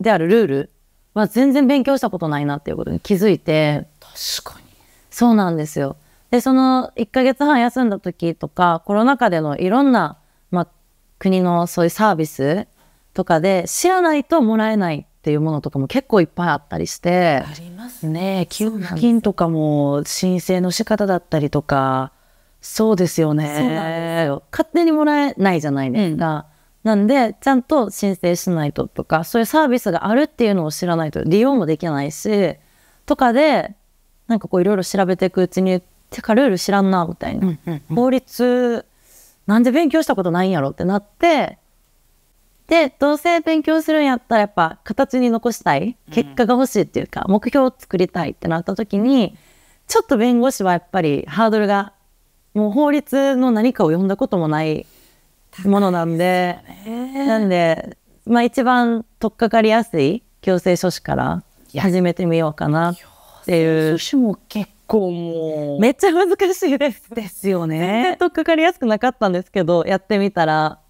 S1: であるルールは全然勉強したことないなっていうことに気づいて。確かに。そうなんですよ。で、その1ヶ月半休んだ時とか、コロナ禍でのいろんな、ま国のそういうサービスとかで知らないともらえないっていうものとかも結構いっぱいあったりして。ありますね。給付金とかも申請の仕方だったりとか、そうですよね。勝手にもらえないじゃないですか。うん、なんで、ちゃんと申請しないととか、そういうサービスがあるっていうのを知らないと利用もできないし、とかで、なんかこういろいろ調べていくうちにてかルール知らんなみたいな、法律なんで勉強したことないんやろってなってでどうせ勉強するんやったらやっぱ形に残したい結果が欲しいっていうか、目標を作りたいってなった時にちょっと弁護士はやっぱりハードルがもう法律の何かを読んだこともないものなんで、ね、なんで、まあ、一番取っかかりやすい行政書士から始めてみようかなっていう。書士も結構もう。めっちゃ難しいです。ですよね。とっかかりやすくなかったんですけど、やってみたら。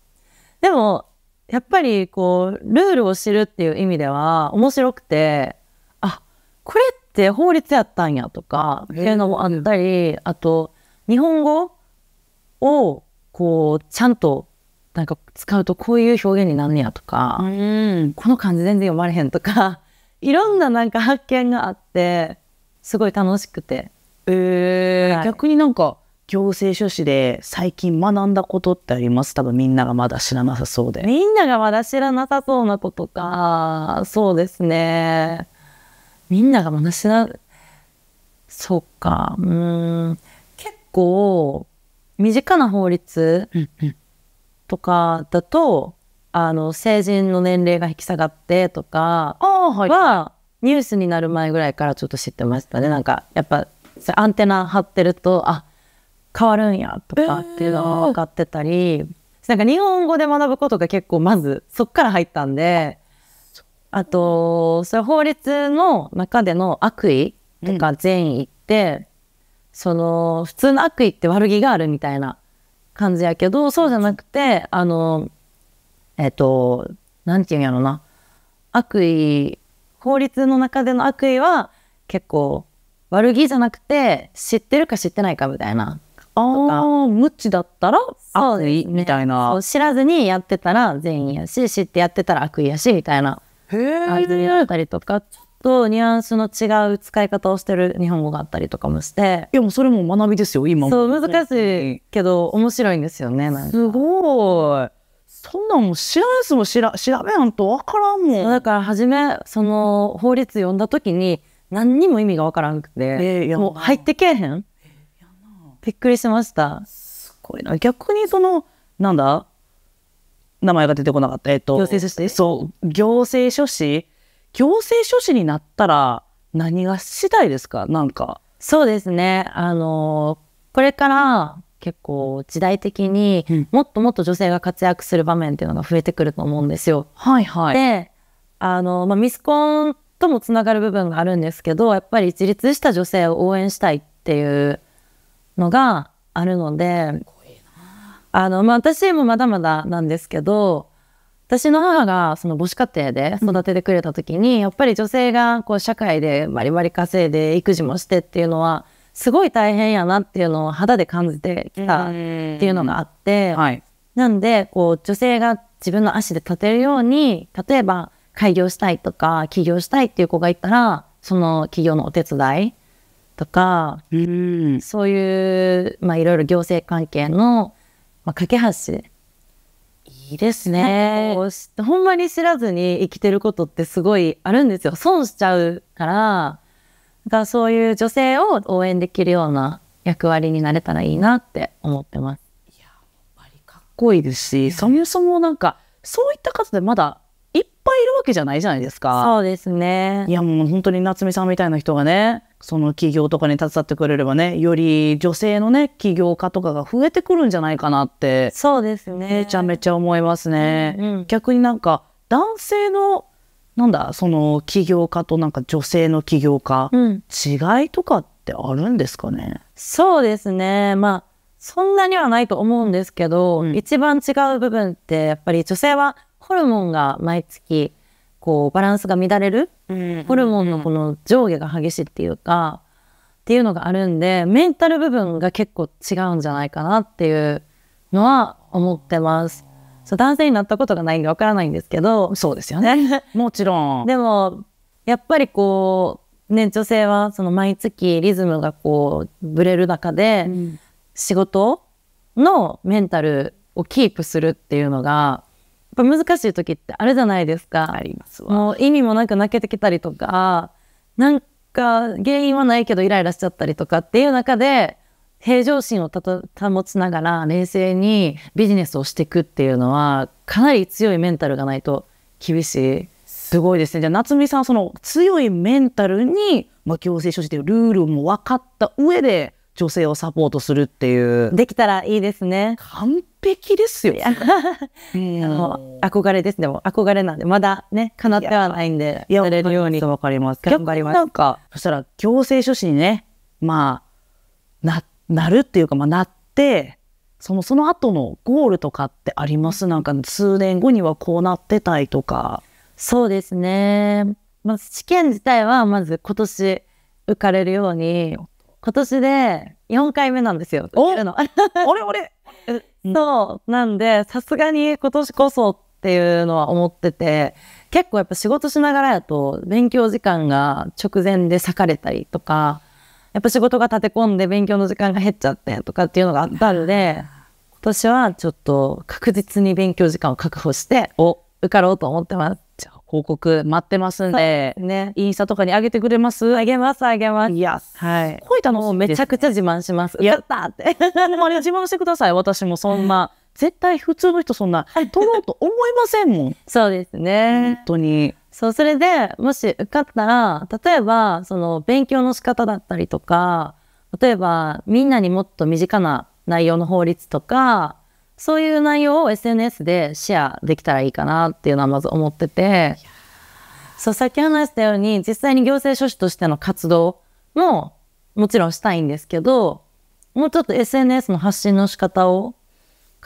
S1: でも、やっぱりこう、ルールを知るっていう意味では面白くて、あ、これって法律やったんやとか、っていうのもあったり、あと、日本語をこう、ちゃんとなんか使うとこういう表現になるんやとか、うん、この漢字全然読まれへんとか、(laughs) いろんななんか発見があって、すごい楽しくて。えー、はい、逆になんか行政書士で最近学んだことってあります多分みんながまだ知らなさそうで。みんながまだ知らなさそうなことか。そうですね。みんながまだ知らそうか。うん。結構、身近な法律とかだと、あの、成人の年齢が引き下がってとかは、はい、ニュースになる前ぐらいからちょっと知ってましたねなんかやっぱアンテナ張ってるとあ変わるんやとかっていうのが分かってたり、えー、なんか日本語で学ぶことが結構まずそっから入ったんであとそれ法律の中での悪意とか善意って、うん、その普通の悪意って悪気があるみたいな感じやけどそうじゃなくてあのえっ、ー、と何て言うんやろな悪意法律の中での悪意は結構悪気じゃなくて知ってるか知ってないかみたいなああ、無知だったら悪意、ね、みたいな。知らずにやってたら善意やし、知ってやってたら悪意やし、みたいな感じになったりとか、ちょっとニュアンスの違う使い方をしてる日本語があったりとかもして。いや、もうそれも学びですよ、今そう、難しいけど、面白いんですよね、すごい。そんなんも知らんすも知ら調べやんと分からんもんだから初めその法律読んだ時に何にも意味が分からなくて、えー、もう入ってけえへん、えー、びっくりしましたすごいな逆にそのなんだ名前が出てこなかったえっと行政書士そう行政書士行政書士になったら何がしたいですかなんかそうですねあのこれから結構時代的にもっともっと女性が活躍する場面っていうのが増えてくると思うんですよ。はいはい、であの、まあ、ミスコンともつながる部分があるんですけどやっぱり自立した女性を応援したいっていうのがあるのであの、まあ、私もまだまだなんですけど私の母がその母子家庭で育ててくれた時に、うん、やっぱり女性がこう社会でバリバリ稼いで育児もしてっていうのはすごい大変やなっていうのを肌で感じてきたっていうのがあって、はい、なんでこう女性が自分の足で立てるように例えば開業したいとか起業したいっていう子がいたらその企業のお手伝いとか、うん、そういうまあいろいろ行政関係の、まあ、架け橋いいですね。ほんまに知らずに生きてることってすごいあるんですよ。損しちゃうからがそういう女性を応援できるような役割になれたらいいなって思ってます。いや、やっぱりかっこいいですし、そもそもなんか、そういった方でまだいっぱいいるわけじゃないじゃないですか。そうですね。いや、もう本当に夏美さんみたいな人がね、その企業とかに携わってくれればね、より女性のね、起業家とかが増えてくるんじゃないかなって。そうですね。めちゃめちゃ思いますね。うんうん、逆になんか、男性のなんだその起業家となんか女性の起業家、うん、違いとかってあるんですかねそうですねまあそんなにはないと思うんですけど、うん、一番違う部分ってやっぱり女性はホルモンが毎月こうバランスが乱れる、ホルモンのこの上下が激しいっていうか、っていうのがあるんでメンタル部分が結構違うんじゃないかなっていうのは思ってます。そう男性になったことがないんでわからないんですけどそうですよね (laughs) もちろんでもやっぱりこうね女性はその毎月リズムがこうぶれる中で、うん、仕事のメンタルをキープするっていうのがやっぱ難しい時ってあるじゃないですかありますもう意味もなく泣けてきたりとかなんか原因はないけどイライラしちゃったりとかっていう中で平常心を保つながら冷静にビジネスをしていくっていうのはかなり強いメンタルがないと厳しいすごいですねじゃあ夏美さんその強いメンタルに、まあ、強制書士というルールも分かった上で女性をサポートするっていうできたらいいですね完璧ですようん、憧れですでも憧れなんでまだね叶ってはないんでやれるように分かります頑張りますなんかそしたら強制書士にねまあなってなるっていうか、まあ、なって、その、その後のゴールとかってありますなんか、数年後にはこうなってたいとか。そうですね。まあ、試験自体は、まず今年受かれるように、今年で4回目なんですよ。受けの。(laughs) あれあれ (laughs) そう。なんで、さすがに今年こそっていうのは思ってて、結構やっぱ仕事しながらやと勉強時間が直前で割かれたりとか、やっぱ仕事が立て込んで勉強の時間が減っちゃってとかっていうのがあったんで、今年はちょっと確実に勉強時間を確保して、お、受かろうと思ってます。じゃあ報告待ってますんで、ね、インスタとかに上げてくれますあげます、あげます。いや、はい。こういったのをめちゃくちゃ自慢します。やったって。あれ自慢してください。私もそんな。(laughs) 絶対普通の人そんな、取ろうと思いませんもん。(laughs) そうですね。本当に。そう、それで、もし受かったら、例えば、その、勉強の仕方だったりとか、例えば、みんなにもっと身近な内容の法律とか、そういう内容を SNS でシェアできたらいいかなっていうのはまず思ってて、そう、さっき話したように、実際に行政書士としての活動ももちろんしたいんですけど、もうちょっと SNS の発信の仕方を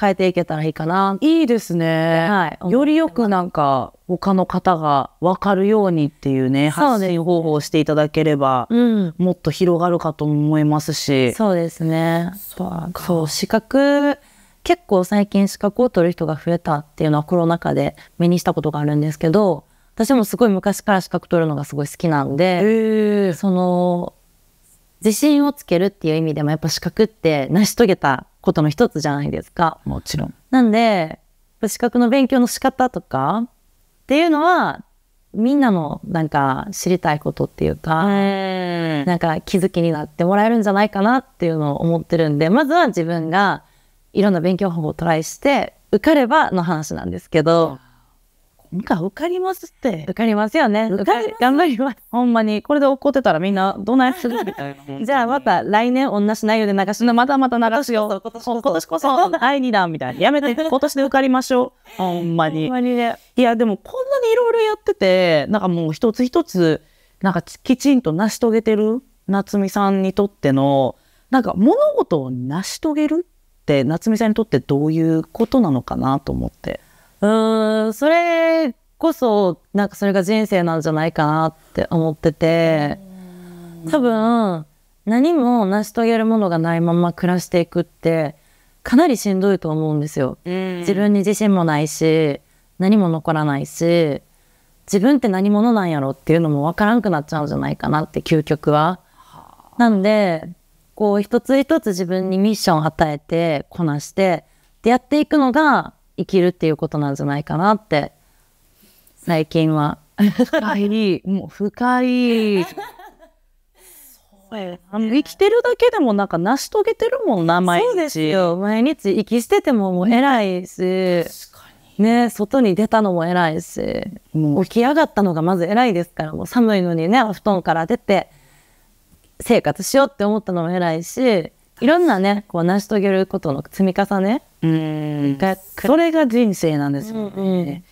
S1: 変えていけたらいいかな。いいですね。はい。よりよくなんか、他の方が分かるようにっていうね、発信方法をしていただければ、うん、もっと広がるかと思いますし。そうですね。そうそう、資格、結構最近資格を取る人が増えたっていうのはコロナ禍で目にしたことがあるんですけど、私もすごい昔から資格取るのがすごい好きなんで、その、自信をつけるっていう意味でもやっぱ資格って成し遂げたことの一つじゃないですか。もちろん。なんで、資格の勉強の仕方とかっていうのは、みんなのなんか知りたいことっていうか、なんか気づきになってもらえるんじゃないかなっていうのを思ってるんで、まずは自分がいろんな勉強方法をトライして、受かればの話なんですけど、なんか受かりますって。受かりますよね。受かり、頑張ります。ほんまに。これで怒ってたらみんな、どないするみたいな。じゃあまた来年同じ内容で流すの、またまた流すよ。今年こそ、第2弾みたいな。やめて、(laughs) 今年で受かりましょう。ほんまに。ほんまにね。いや、でもこんなにいろいろやってて、なんかもう一つ一つ、なんかきちんと成し遂げてる夏美さんにとっての、なんか物事を成し遂げるって、夏美さんにとってどういうことなのかなと思って。うーん、それこそ、なんかそれが人生なんじゃないかなって思ってて、多分、何も成し遂げるものがないまま暮らしていくって、かなりしんどいと思うんですよ。自分に自信もないし、何も残らないし、自分って何者なんやろっていうのも分からんくなっちゃうんじゃないかなって、究極は。なんで、こう一つ一つ自分にミッションを与えてこなして、でやっていくのが生きるっていうことなんじゃないかなって最近は深いもう深い生きてるだけでもなんか成し遂げてるもんな毎日毎日生きしててももう偉いしね外に出たのも偉いしもう起き上がったのがまず偉いですからもう寒いのにね布団から出て生活しようって思ったのも偉いしいろんなねこう成し遂げることの積み重ねうんそれが人生なんですよね。うんうん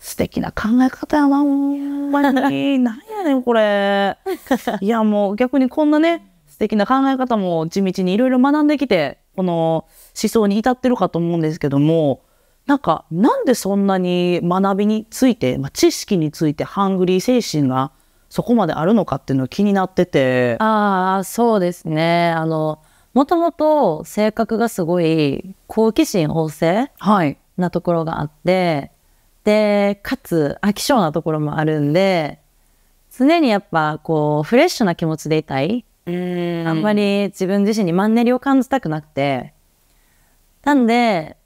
S1: 素敵な考え方やな、ほんまに。なやねん、これ。(laughs) いや、もう逆にこんなね、素敵な考え方も地道にいろいろ学んできて、この思想に至ってるかと思うんですけども、なんか、なんでそんなに学びについて、まあ、知識についてハングリー精神がそこまであるのかっていうの気になってて。ああ、そうですね。あの、もともと性格がすごい好奇心旺盛なところがあって、はい、で、かつ飽き性なところもあるんで、常にやっぱこうフレッシュな気持ちでいたい。うんあんまり自分自身にマンネリを感じたくなくて。なんで、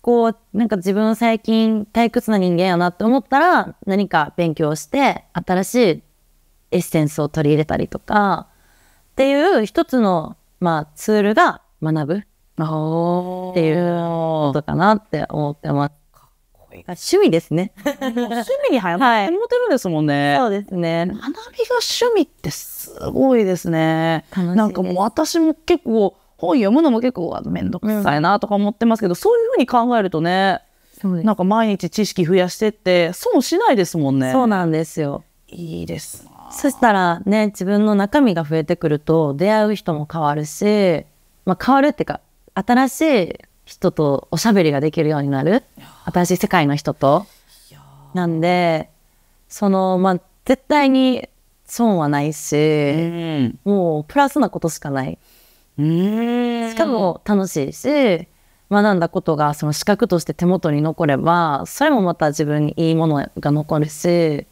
S1: こう、なんか自分最近退屈な人間やなって思ったら、何か勉強して、新しいエッセンスを取り入れたりとか、っていう一つのまあ、ツールが学ぶっていうことかなって思ってます。趣味ですね。趣味に流行っててるんですもんね。そうですね。学びが趣味ってすごいですね。なんかもう私も結構本読むのも結構めんどくさいなとか思ってますけど、うん、そういうふうに考えるとね、なんか毎日知識増やしてって損しないですもんね。そうなんですよ。いいですそしたらね、自分の中身が増えてくると、出会う人も変わるし、まあ変わるっていうか、新しい人とおしゃべりができるようになる。新しい世界の人と。なんで、その、まあ絶対に損はないし、うん、もうプラスなことしかない。しかも楽しいし、学んだことがその資格として手元に残れば、それもまた自分にいいものが残るし、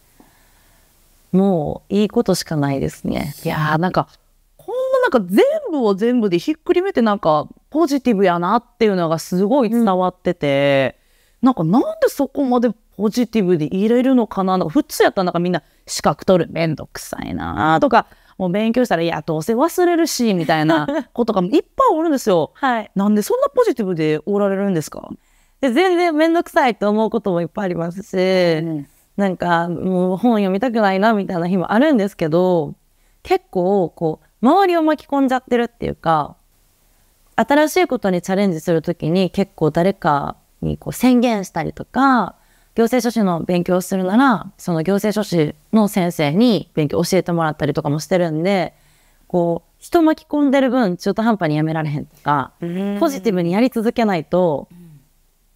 S1: もういいことしかないですね。いやーなんかこんななんか全部を全部でひっくりめてなんかポジティブやなっていうのがすごい伝わってて、うん、なんかなんでそこまでポジティブでいれるのかななんか普通やったらなんかみんな資格取るめんどくさいなとかもう勉強したらいやどうせ忘れるしみたいなことがいっぱいおるんですよ。(laughs) はい、なんでそんなポジティブでおられるんですかで全然めんどくさいと思うこともいっぱいありますし、うん、なんかもう本読みたくないなみたいな日もあるんですけど結構こう周りを巻き込んじゃってるっていうか新しいことにチャレンジする時に結構誰かにこう宣言したりとか行政書士の勉強をするならその行政書士の先生に勉強教えてもらったりとかもしてるんでこう人巻き込んでる分中途半端にやめられへんとかポジティブにやり続けないと、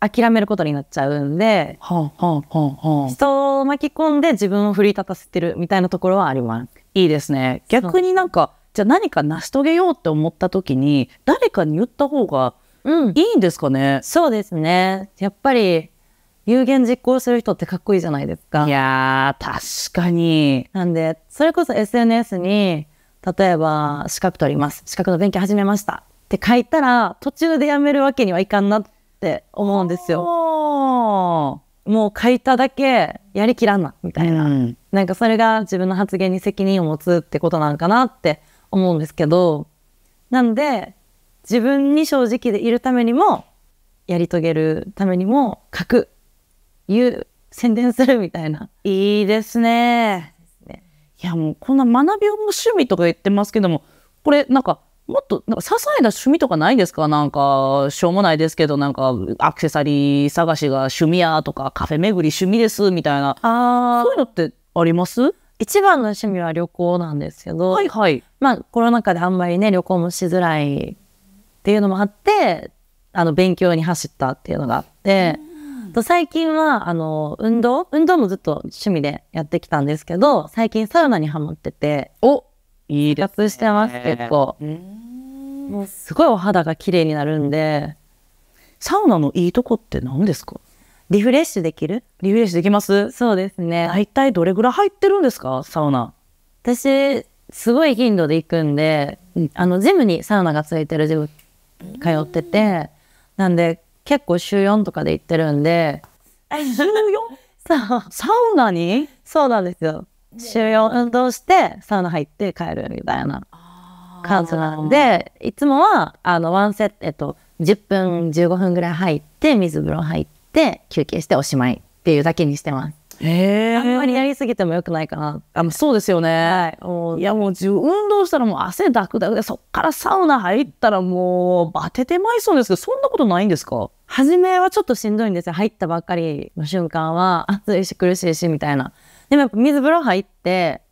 S1: 諦めることになっちゃうんで、はあはあはあ、人を巻き込んで自分を奮い立たせてるみたいなところはあります。いいですね。逆になんか、じゃあ何か成し遂げようって思った時に、誰かに言った方がいいんですかねそうですね。やっぱり、有言実行する人ってかっこいいじゃないですか。いやー、確かに。なんで、それこそ SNS に、例えば、資格取ります。資格の勉強始めました。って書いたら、途中でやめるわけにはいかんなっって思うんですよ。もう書いただけやりきらんなみたいな、うん、なんかそれが自分の発言に責任を持つってことなんかなって思うんですけどなんで自分に正直でいるためにもやり遂げるためにも書く言う宣伝するみたいないいですねいやもうこんな学びを趣味とか言ってますけどもこれなんかもっと、なんか、些細な趣味とかないですかなんか、しょうもないですけど、なんか、アクセサリー探しが趣味やとか、カフェ巡り趣味です、みたいな。あそういうのってあります一番の趣味は旅行なんですけど、はいはい。まあ、コロナ禍であんまりね、旅行もしづらいっていうのもあって、あの、勉強に走ったっていうのがあって、と最近は、あの、運動運動もずっと趣味でやってきたんですけど、最近サウナにハマってて。おいいです、ね、してます、結構。もうすごいお肌が綺麗になるんで。サウナのいいとこって何ですかリフレッシュできるリフレッシュできますそうですね。大体どれぐらい入ってるんですかサウナ。私、すごい頻度で行くんで、あの、ジムにサウナがついてるジム通ってて、なんで結構週4とかで行ってるんで。え、週 4? (laughs) サウナにそうなんですよ。週4運動して、サウナ入って帰るみたいな感じなんで、いつもは、あの、ワンセット、えっと、10分、15分ぐらい入って、水風呂入って、休憩しておしまいっていうだけにしてます。へあんまりやりすぎてもよくないかなあそうですよね、はい、いやもう運動したらもう汗だくだくでそっからサウナ入ったらもうバテてまいそうですけどそんなことないんですか初めはちょっとしんどいんですよ入ったばっかりの瞬間は暑いし苦しいしみたいなでもやっぱ水風呂入って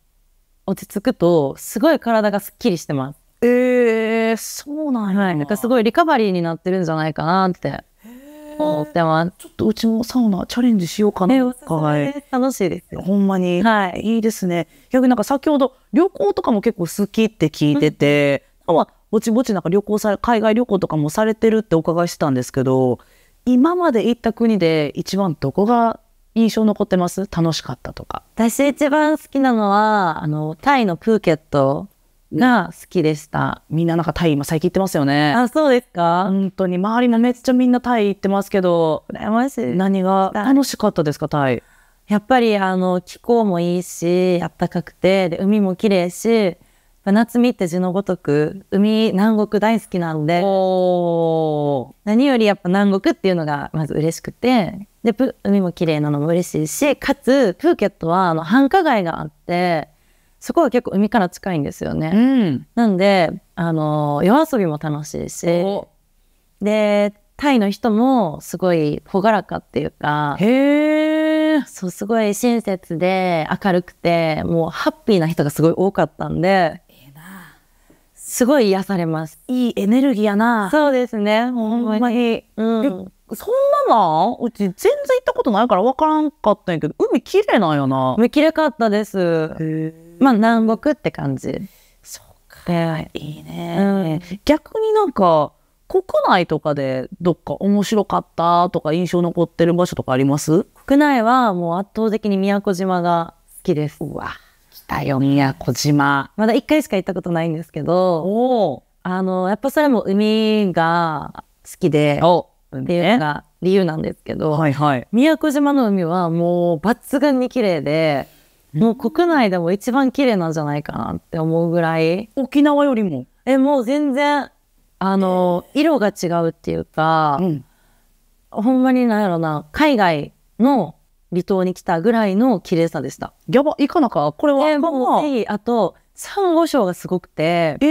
S1: 落ち着くとすごい体がすっきりしてます。えー、そうなんや。はい、なんかすごいリカバリーになってるんじゃないかなって思ってます。ちょっとうちもサウナチャレンジしようかな。えー、楽しいですほんまに。はい。いいですね。逆になんか先ほど旅行とかも結構好きって聞いてて、まあ、ぼちぼちなんか旅行さ、海外旅行とかもされてるってお伺いしてたんですけど、今まで行った国で一番どこが印象残ってます楽しかったとか。私一番好きなのは、あの、タイのプーケットが好きでした。みんななんかタイ今最近行ってますよね。あ、そうですか本当に。周りのめっちゃみんなタイ行ってますけど。羨ましい。何が楽しかったですか、タイ。やっぱりあの、気候もいいし、暖かくて、で海も綺麗し、夏みって字のごとく、海、南国大好きなんで、何よりやっぱ南国っていうのがまず嬉しくて、で、海も綺麗なのも嬉しいし、かつ、プーケットはあの繁華街があって、そこは結構海から近いんですよね。うん、なんで、あの、夜遊びも楽しいし、で、タイの人もすごい朗らかっていうか、へそう、すごい親切で明るくて、もうハッピーな人がすごい多かったんで、すごい癒されます。いいエネルギーやな。そうですね。ほんまに。うん。そんななうち全然行ったことないから分からんかったんやけど、海綺麗なんやな。海綺麗かったです。まあ南国って感じ。そうか。いいね、うん、逆になんか、国内とかでどっか面白かったとか印象残ってる場所とかあります国内はもう圧倒的に宮古島が好きです。うわ。たよ、宮古島。まだ一回しか行ったことないんですけど、あの、やっぱそれも海が好きで、っていうのが理由なんですけど、はいはい、宮古島の海はもう抜群に綺麗で、もう国内でも一番綺麗なんじゃないかなって思うぐらい。沖縄よりもえ、もう全然、あの、色が違うっていうか、うん、ほんまになんやろな、海外の離島に来たぐらいの綺麗さでした。やば、いかなかこれは。えー、もう、あと、サンゴ礁がすごくて、え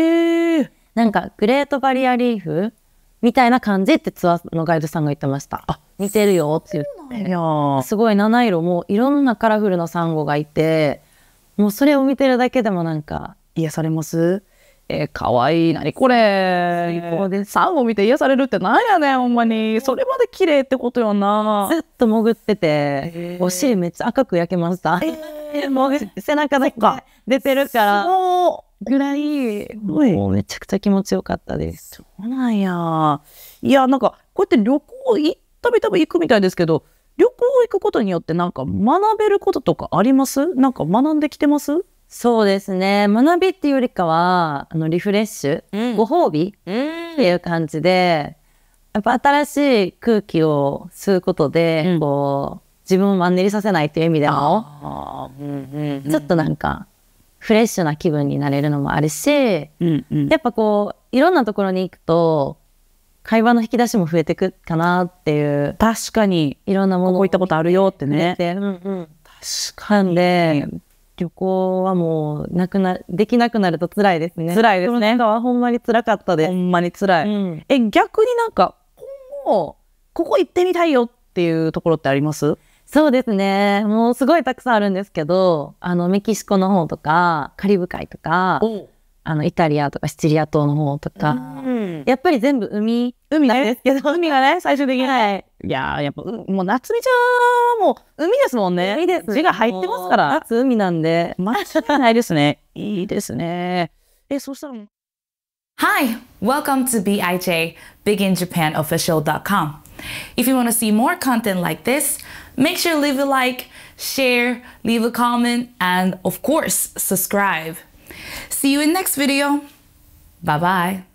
S1: ー、なんか、グレートバリアリーフみたいな感じってツアーのガイドさんが言ってました。あ似てるよって言って。すごい七色もいろんなカラフルなサンゴがいて、もうそれを見てるだけでもなんか。癒されますえー、かわいい。なにこれ。こでサンゴ見て癒されるってなんやねん、ほんまに。それまで綺麗ってことよな。ずっと潜ってて、お尻めっちゃ赤く焼けました。えもう背中だけ出てるから。うぐらい、もうめちゃくちゃ気持ちよかったです。そうなんや。いや、なんか、こうやって旅行い、たびたび行くみたいですけど、旅行行くことによってなんか学べることとかありますなんか学んできてますそうですね学びっていうよりかはあのリフレッシュ、うん、ご褒美、うん、っていう感じでやっぱ新しい空気を吸うことで、うん、こう自分をマンネリさせないっていう意味でも、うんうん、ちょっとなんかフレッシュな気分になれるのもあるし、うんうん、やっぱこういろんなところに行くと会話の引き出しも増えてくかなっていう確かにいろんなものこういったことあるよってね、うんうん、確かに旅行はもうなくなできなくなると辛いですね辛いですねはほんまに辛かったですほんまに辛い、うん、え逆になんか今後ここ行ってみたいよっていうところってありますそうですねもうすごいたくさんあるんですけどあのメキシコの方とかカリブ海とかあの、イタリアとかシチリア島の方とか、うん、やっぱり全部海、海なんですけど、海がね、最終的に。はい。いややっぱ、もう夏美ちゃんもう海ですもんね。海です。字が入ってますから。夏海なんで。間違いないですね。いいですね。え、そしたら Hi, welcome to BIJ, b e g i n j a p a n o f f i c i a l c o m If you want to see more content like this, make sure leave a like, share, leave a comment, and of course, subscribe. See you in next video. Bye-bye.